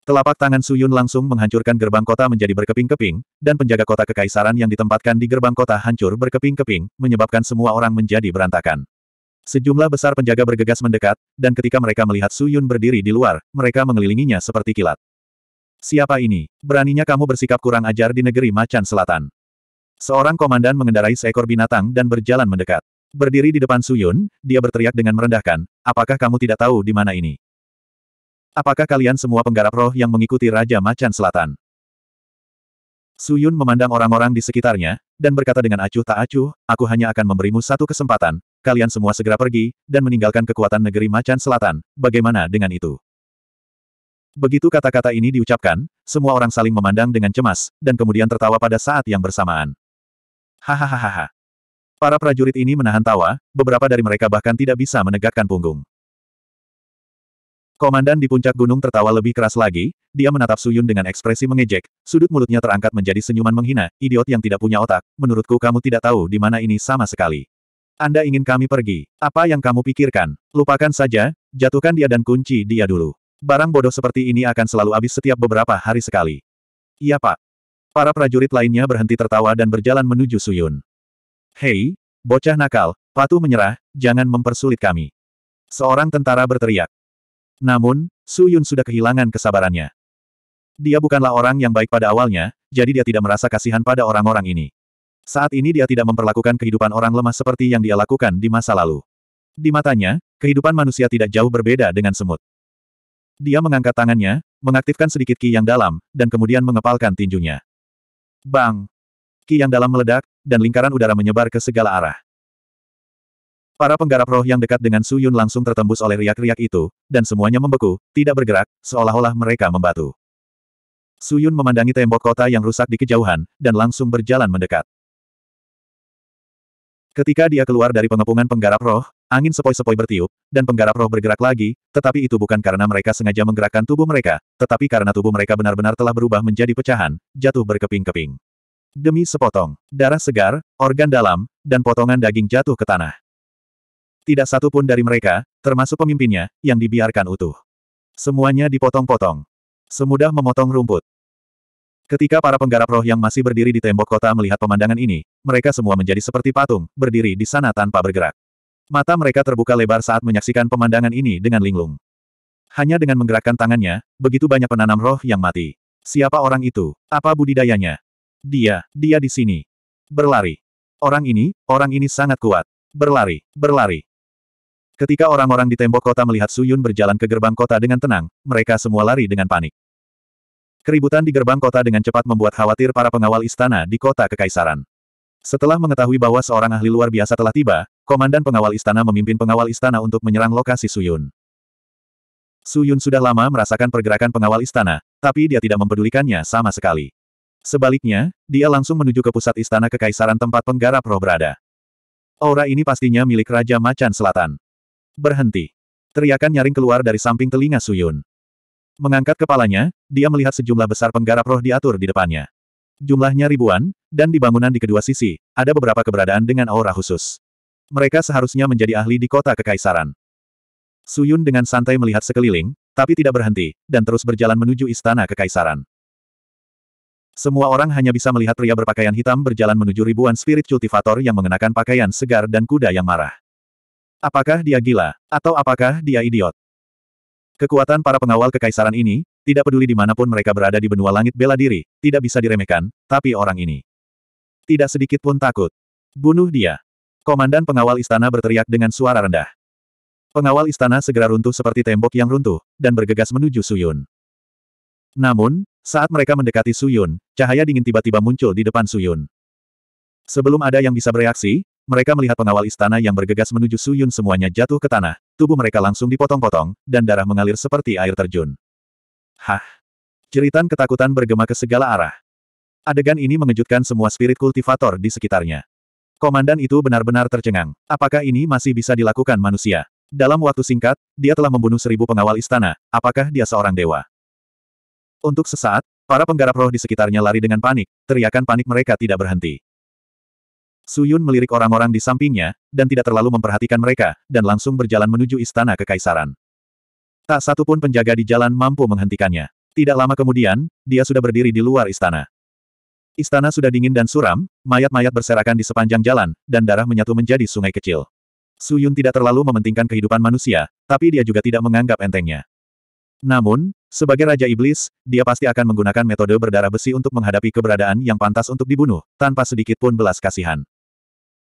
Telapak tangan Suyun langsung menghancurkan gerbang kota menjadi berkeping-keping, dan penjaga kota kekaisaran yang ditempatkan di gerbang kota hancur berkeping-keping, menyebabkan semua orang menjadi berantakan. Sejumlah besar penjaga bergegas mendekat, dan ketika mereka melihat Suyun berdiri di luar, mereka mengelilinginya seperti kilat. Siapa ini? Beraninya kamu bersikap kurang ajar di negeri macan selatan. Seorang komandan mengendarai seekor binatang dan berjalan mendekat. Berdiri di depan Suyun, dia berteriak dengan merendahkan, apakah kamu tidak tahu di mana ini? Apakah kalian semua penggarap roh yang mengikuti Raja Macan Selatan? Suyun memandang orang-orang di sekitarnya, dan berkata dengan acuh tak acuh, aku hanya akan memberimu satu kesempatan, kalian semua segera pergi, dan meninggalkan kekuatan negeri Macan Selatan, bagaimana dengan itu? Begitu kata-kata ini diucapkan, semua orang saling memandang dengan cemas, dan kemudian tertawa pada saat yang bersamaan. Hahaha. Para prajurit ini menahan tawa, beberapa dari mereka bahkan tidak bisa menegakkan punggung. Komandan di puncak gunung tertawa lebih keras lagi, dia menatap Suyun dengan ekspresi mengejek, sudut mulutnya terangkat menjadi senyuman menghina, idiot yang tidak punya otak, menurutku kamu tidak tahu di mana ini sama sekali. Anda ingin kami pergi, apa yang kamu pikirkan? Lupakan saja, jatuhkan dia dan kunci dia dulu. Barang bodoh seperti ini akan selalu habis setiap beberapa hari sekali. Iya pak. Para prajurit lainnya berhenti tertawa dan berjalan menuju Suyun. Hei, bocah nakal, patuh menyerah, jangan mempersulit kami. Seorang tentara berteriak. Namun, Su Yun sudah kehilangan kesabarannya. Dia bukanlah orang yang baik pada awalnya, jadi dia tidak merasa kasihan pada orang-orang ini. Saat ini dia tidak memperlakukan kehidupan orang lemah seperti yang dia lakukan di masa lalu. Di matanya, kehidupan manusia tidak jauh berbeda dengan semut. Dia mengangkat tangannya, mengaktifkan sedikit ki yang dalam, dan kemudian mengepalkan tinjunya. Bang! Ki yang dalam meledak, dan lingkaran udara menyebar ke segala arah. Para penggarap roh yang dekat dengan Su Yun langsung tertembus oleh riak-riak itu, dan semuanya membeku, tidak bergerak, seolah-olah mereka membatu. Su Yun memandangi tembok kota yang rusak di kejauhan, dan langsung berjalan mendekat. Ketika dia keluar dari pengepungan penggarap roh, angin sepoi-sepoi bertiup, dan penggarap roh bergerak lagi, tetapi itu bukan karena mereka sengaja menggerakkan tubuh mereka, tetapi karena tubuh mereka benar-benar telah berubah menjadi pecahan, jatuh berkeping-keping. Demi sepotong, darah segar, organ dalam, dan potongan daging jatuh ke tanah. Tidak satu pun dari mereka, termasuk pemimpinnya, yang dibiarkan utuh. Semuanya dipotong-potong. Semudah memotong rumput. Ketika para penggarap roh yang masih berdiri di tembok kota melihat pemandangan ini, mereka semua menjadi seperti patung, berdiri di sana tanpa bergerak. Mata mereka terbuka lebar saat menyaksikan pemandangan ini dengan linglung. Hanya dengan menggerakkan tangannya, begitu banyak penanam roh yang mati. Siapa orang itu? Apa budidayanya? Dia, dia di sini. Berlari. Orang ini, orang ini sangat kuat. Berlari, berlari. Ketika orang-orang di tembok kota melihat Suyun berjalan ke gerbang kota dengan tenang, mereka semua lari dengan panik. Keributan di gerbang kota dengan cepat membuat khawatir para pengawal istana di kota kekaisaran. Setelah mengetahui bahwa seorang ahli luar biasa telah tiba, komandan pengawal istana memimpin pengawal istana untuk menyerang lokasi Suyun. Suyun sudah lama merasakan pergerakan pengawal istana, tapi dia tidak mempedulikannya sama sekali. Sebaliknya, dia langsung menuju ke pusat istana kekaisaran tempat penggarap roh berada. Aura ini pastinya milik Raja Macan Selatan berhenti. Teriakan nyaring keluar dari samping telinga Suyun. Mengangkat kepalanya, dia melihat sejumlah besar penggarap roh diatur di depannya. Jumlahnya ribuan, dan di bangunan di kedua sisi, ada beberapa keberadaan dengan aura khusus. Mereka seharusnya menjadi ahli di kota kekaisaran. Suyun dengan santai melihat sekeliling, tapi tidak berhenti, dan terus berjalan menuju istana kekaisaran. Semua orang hanya bisa melihat pria berpakaian hitam berjalan menuju ribuan spirit cultivator yang mengenakan pakaian segar dan kuda yang marah. Apakah dia gila? Atau apakah dia idiot? Kekuatan para pengawal kekaisaran ini, tidak peduli di dimanapun mereka berada di benua langit bela diri, tidak bisa diremehkan, tapi orang ini. Tidak sedikit pun takut. Bunuh dia. Komandan pengawal istana berteriak dengan suara rendah. Pengawal istana segera runtuh seperti tembok yang runtuh, dan bergegas menuju Suyun. Namun, saat mereka mendekati Suyun, cahaya dingin tiba-tiba muncul di depan Suyun. Sebelum ada yang bisa bereaksi, mereka melihat pengawal istana yang bergegas menuju Suyun semuanya jatuh ke tanah, tubuh mereka langsung dipotong-potong, dan darah mengalir seperti air terjun. Hah! Ceritan ketakutan bergema ke segala arah. Adegan ini mengejutkan semua spirit kultivator di sekitarnya. Komandan itu benar-benar tercengang. Apakah ini masih bisa dilakukan manusia? Dalam waktu singkat, dia telah membunuh seribu pengawal istana. Apakah dia seorang dewa? Untuk sesaat, para penggarap roh di sekitarnya lari dengan panik, teriakan panik mereka tidak berhenti. Suyun melirik orang-orang di sampingnya, dan tidak terlalu memperhatikan mereka, dan langsung berjalan menuju istana kekaisaran. Tak satu pun penjaga di jalan mampu menghentikannya. Tidak lama kemudian, dia sudah berdiri di luar istana. Istana sudah dingin dan suram, mayat-mayat berserakan di sepanjang jalan, dan darah menyatu menjadi sungai kecil. Suyun tidak terlalu mementingkan kehidupan manusia, tapi dia juga tidak menganggap entengnya. Namun, sebagai Raja Iblis, dia pasti akan menggunakan metode berdarah besi untuk menghadapi keberadaan yang pantas untuk dibunuh, tanpa sedikit pun belas kasihan.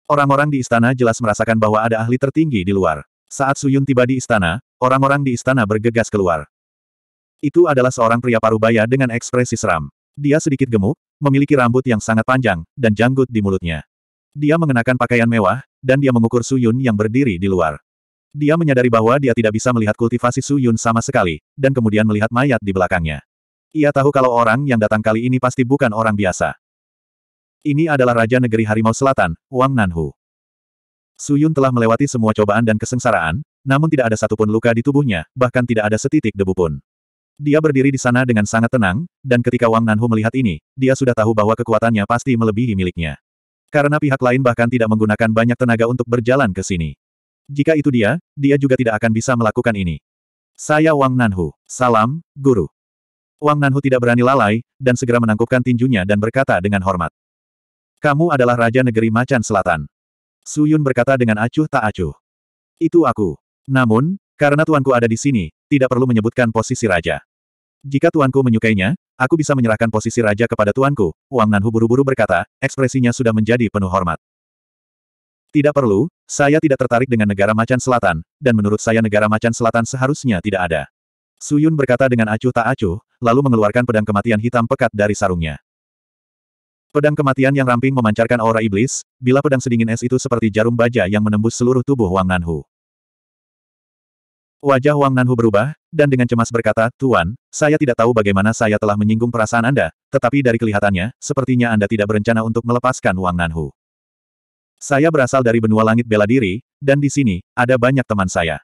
Orang-orang di istana jelas merasakan bahwa ada ahli tertinggi di luar. Saat Suyun tiba di istana, orang-orang di istana bergegas keluar. Itu adalah seorang pria parubaya dengan ekspresi seram. Dia sedikit gemuk, memiliki rambut yang sangat panjang, dan janggut di mulutnya. Dia mengenakan pakaian mewah, dan dia mengukur Suyun yang berdiri di luar. Dia menyadari bahwa dia tidak bisa melihat kultivasi Suyun sama sekali, dan kemudian melihat mayat di belakangnya. Ia tahu kalau orang yang datang kali ini pasti bukan orang biasa. Ini adalah Raja Negeri Harimau Selatan, Wang Nanhu. Suyun telah melewati semua cobaan dan kesengsaraan, namun tidak ada satupun luka di tubuhnya, bahkan tidak ada setitik debu pun. Dia berdiri di sana dengan sangat tenang, dan ketika Wang Nanhu melihat ini, dia sudah tahu bahwa kekuatannya pasti melebihi miliknya. Karena pihak lain bahkan tidak menggunakan banyak tenaga untuk berjalan ke sini. Jika itu dia, dia juga tidak akan bisa melakukan ini. Saya Wang Nanhu. Salam, Guru. Wang Nanhu tidak berani lalai, dan segera menangkupkan tinjunya dan berkata dengan hormat. Kamu adalah Raja Negeri Macan Selatan. Su Yun berkata dengan acuh tak acuh. Itu aku. Namun, karena tuanku ada di sini, tidak perlu menyebutkan posisi raja. Jika tuanku menyukainya, aku bisa menyerahkan posisi raja kepada tuanku, Wang Nanhu buru-buru berkata, ekspresinya sudah menjadi penuh hormat. Tidak perlu, saya tidak tertarik dengan negara macan selatan, dan menurut saya negara macan selatan seharusnya tidak ada. Suyun berkata dengan acuh tak acuh, lalu mengeluarkan pedang kematian hitam pekat dari sarungnya. Pedang kematian yang ramping memancarkan aura iblis, bila pedang sedingin es itu seperti jarum baja yang menembus seluruh tubuh Wang Nanhu. Wajah Wang Nanhu berubah, dan dengan cemas berkata, Tuan, saya tidak tahu bagaimana saya telah menyinggung perasaan Anda, tetapi dari kelihatannya, sepertinya Anda tidak berencana untuk melepaskan Wang Nanhu. Saya berasal dari benua langit bela diri, dan di sini, ada banyak teman saya.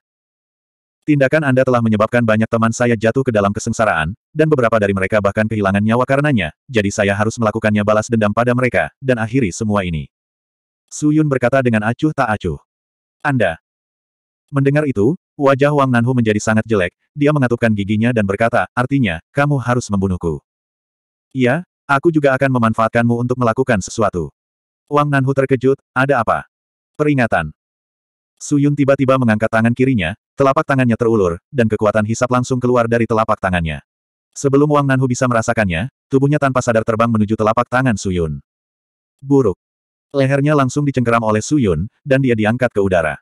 Tindakan Anda telah menyebabkan banyak teman saya jatuh ke dalam kesengsaraan, dan beberapa dari mereka bahkan kehilangan nyawa karenanya, jadi saya harus melakukannya balas dendam pada mereka, dan akhiri semua ini. Su Yun berkata dengan acuh tak acuh. Anda. Mendengar itu, wajah Wang Nanhu menjadi sangat jelek, dia mengatupkan giginya dan berkata, artinya, kamu harus membunuhku. Iya, aku juga akan memanfaatkanmu untuk melakukan sesuatu. Wang Nanhu terkejut, ada apa? Peringatan. Su Yun tiba-tiba mengangkat tangan kirinya, telapak tangannya terulur, dan kekuatan hisap langsung keluar dari telapak tangannya. Sebelum Wang Nanhu bisa merasakannya, tubuhnya tanpa sadar terbang menuju telapak tangan Suyun. Buruk. Lehernya langsung dicengkeram oleh Suyun, dan dia diangkat ke udara.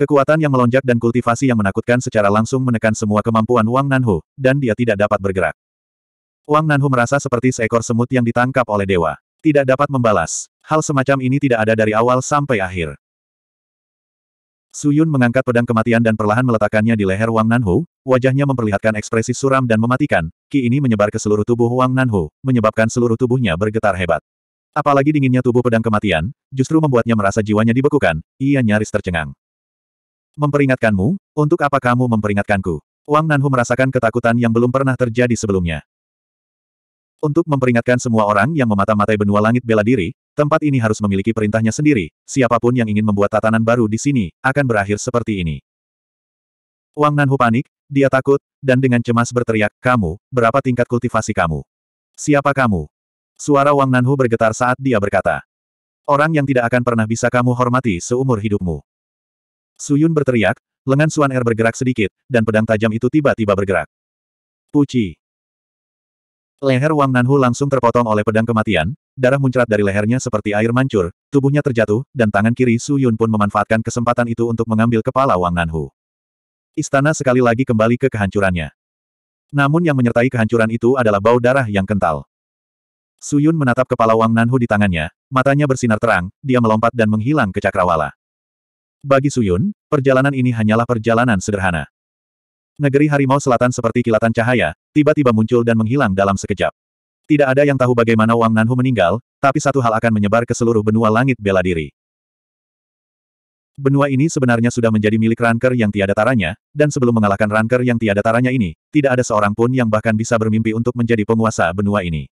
Kekuatan yang melonjak dan kultivasi yang menakutkan secara langsung menekan semua kemampuan Wang Nanhu, dan dia tidak dapat bergerak. Wang Nanhu merasa seperti seekor semut yang ditangkap oleh dewa. Tidak dapat membalas. Hal semacam ini tidak ada dari awal sampai akhir. Su Yun mengangkat pedang kematian dan perlahan meletakkannya di leher Wang Nanhu, wajahnya memperlihatkan ekspresi suram dan mematikan, ki ini menyebar ke seluruh tubuh Wang Nanhu, menyebabkan seluruh tubuhnya bergetar hebat. Apalagi dinginnya tubuh pedang kematian, justru membuatnya merasa jiwanya dibekukan, ia nyaris tercengang. Memperingatkanmu, untuk apa kamu memperingatkanku? Wang Nanhu merasakan ketakutan yang belum pernah terjadi sebelumnya. Untuk memperingatkan semua orang yang memata-matai benua langit bela diri, Tempat ini harus memiliki perintahnya sendiri, siapapun yang ingin membuat tatanan baru di sini, akan berakhir seperti ini. Wang Nanhu panik, dia takut, dan dengan cemas berteriak, kamu, berapa tingkat kultivasi kamu? Siapa kamu? Suara Wang Nanhu bergetar saat dia berkata. Orang yang tidak akan pernah bisa kamu hormati seumur hidupmu. Suyun berteriak, lengan Suan Er bergerak sedikit, dan pedang tajam itu tiba-tiba bergerak. Puci. Leher Wang Nanhu langsung terpotong oleh pedang kematian, darah muncrat dari lehernya seperti air mancur, tubuhnya terjatuh, dan tangan kiri Su Yun pun memanfaatkan kesempatan itu untuk mengambil kepala Wang Nanhu. Istana sekali lagi kembali ke kehancurannya. Namun yang menyertai kehancuran itu adalah bau darah yang kental. Su Yun menatap kepala Wang Nanhu di tangannya, matanya bersinar terang, dia melompat dan menghilang ke cakrawala. Bagi Su Yun, perjalanan ini hanyalah perjalanan sederhana. Negeri Harimau Selatan seperti kilatan cahaya, tiba-tiba muncul dan menghilang dalam sekejap. Tidak ada yang tahu bagaimana Wang Nanhu meninggal, tapi satu hal akan menyebar ke seluruh benua langit bela diri. Benua ini sebenarnya sudah menjadi milik ranker yang tiada taranya, dan sebelum mengalahkan ranker yang tiada taranya ini, tidak ada seorang pun yang bahkan bisa bermimpi untuk menjadi penguasa benua ini.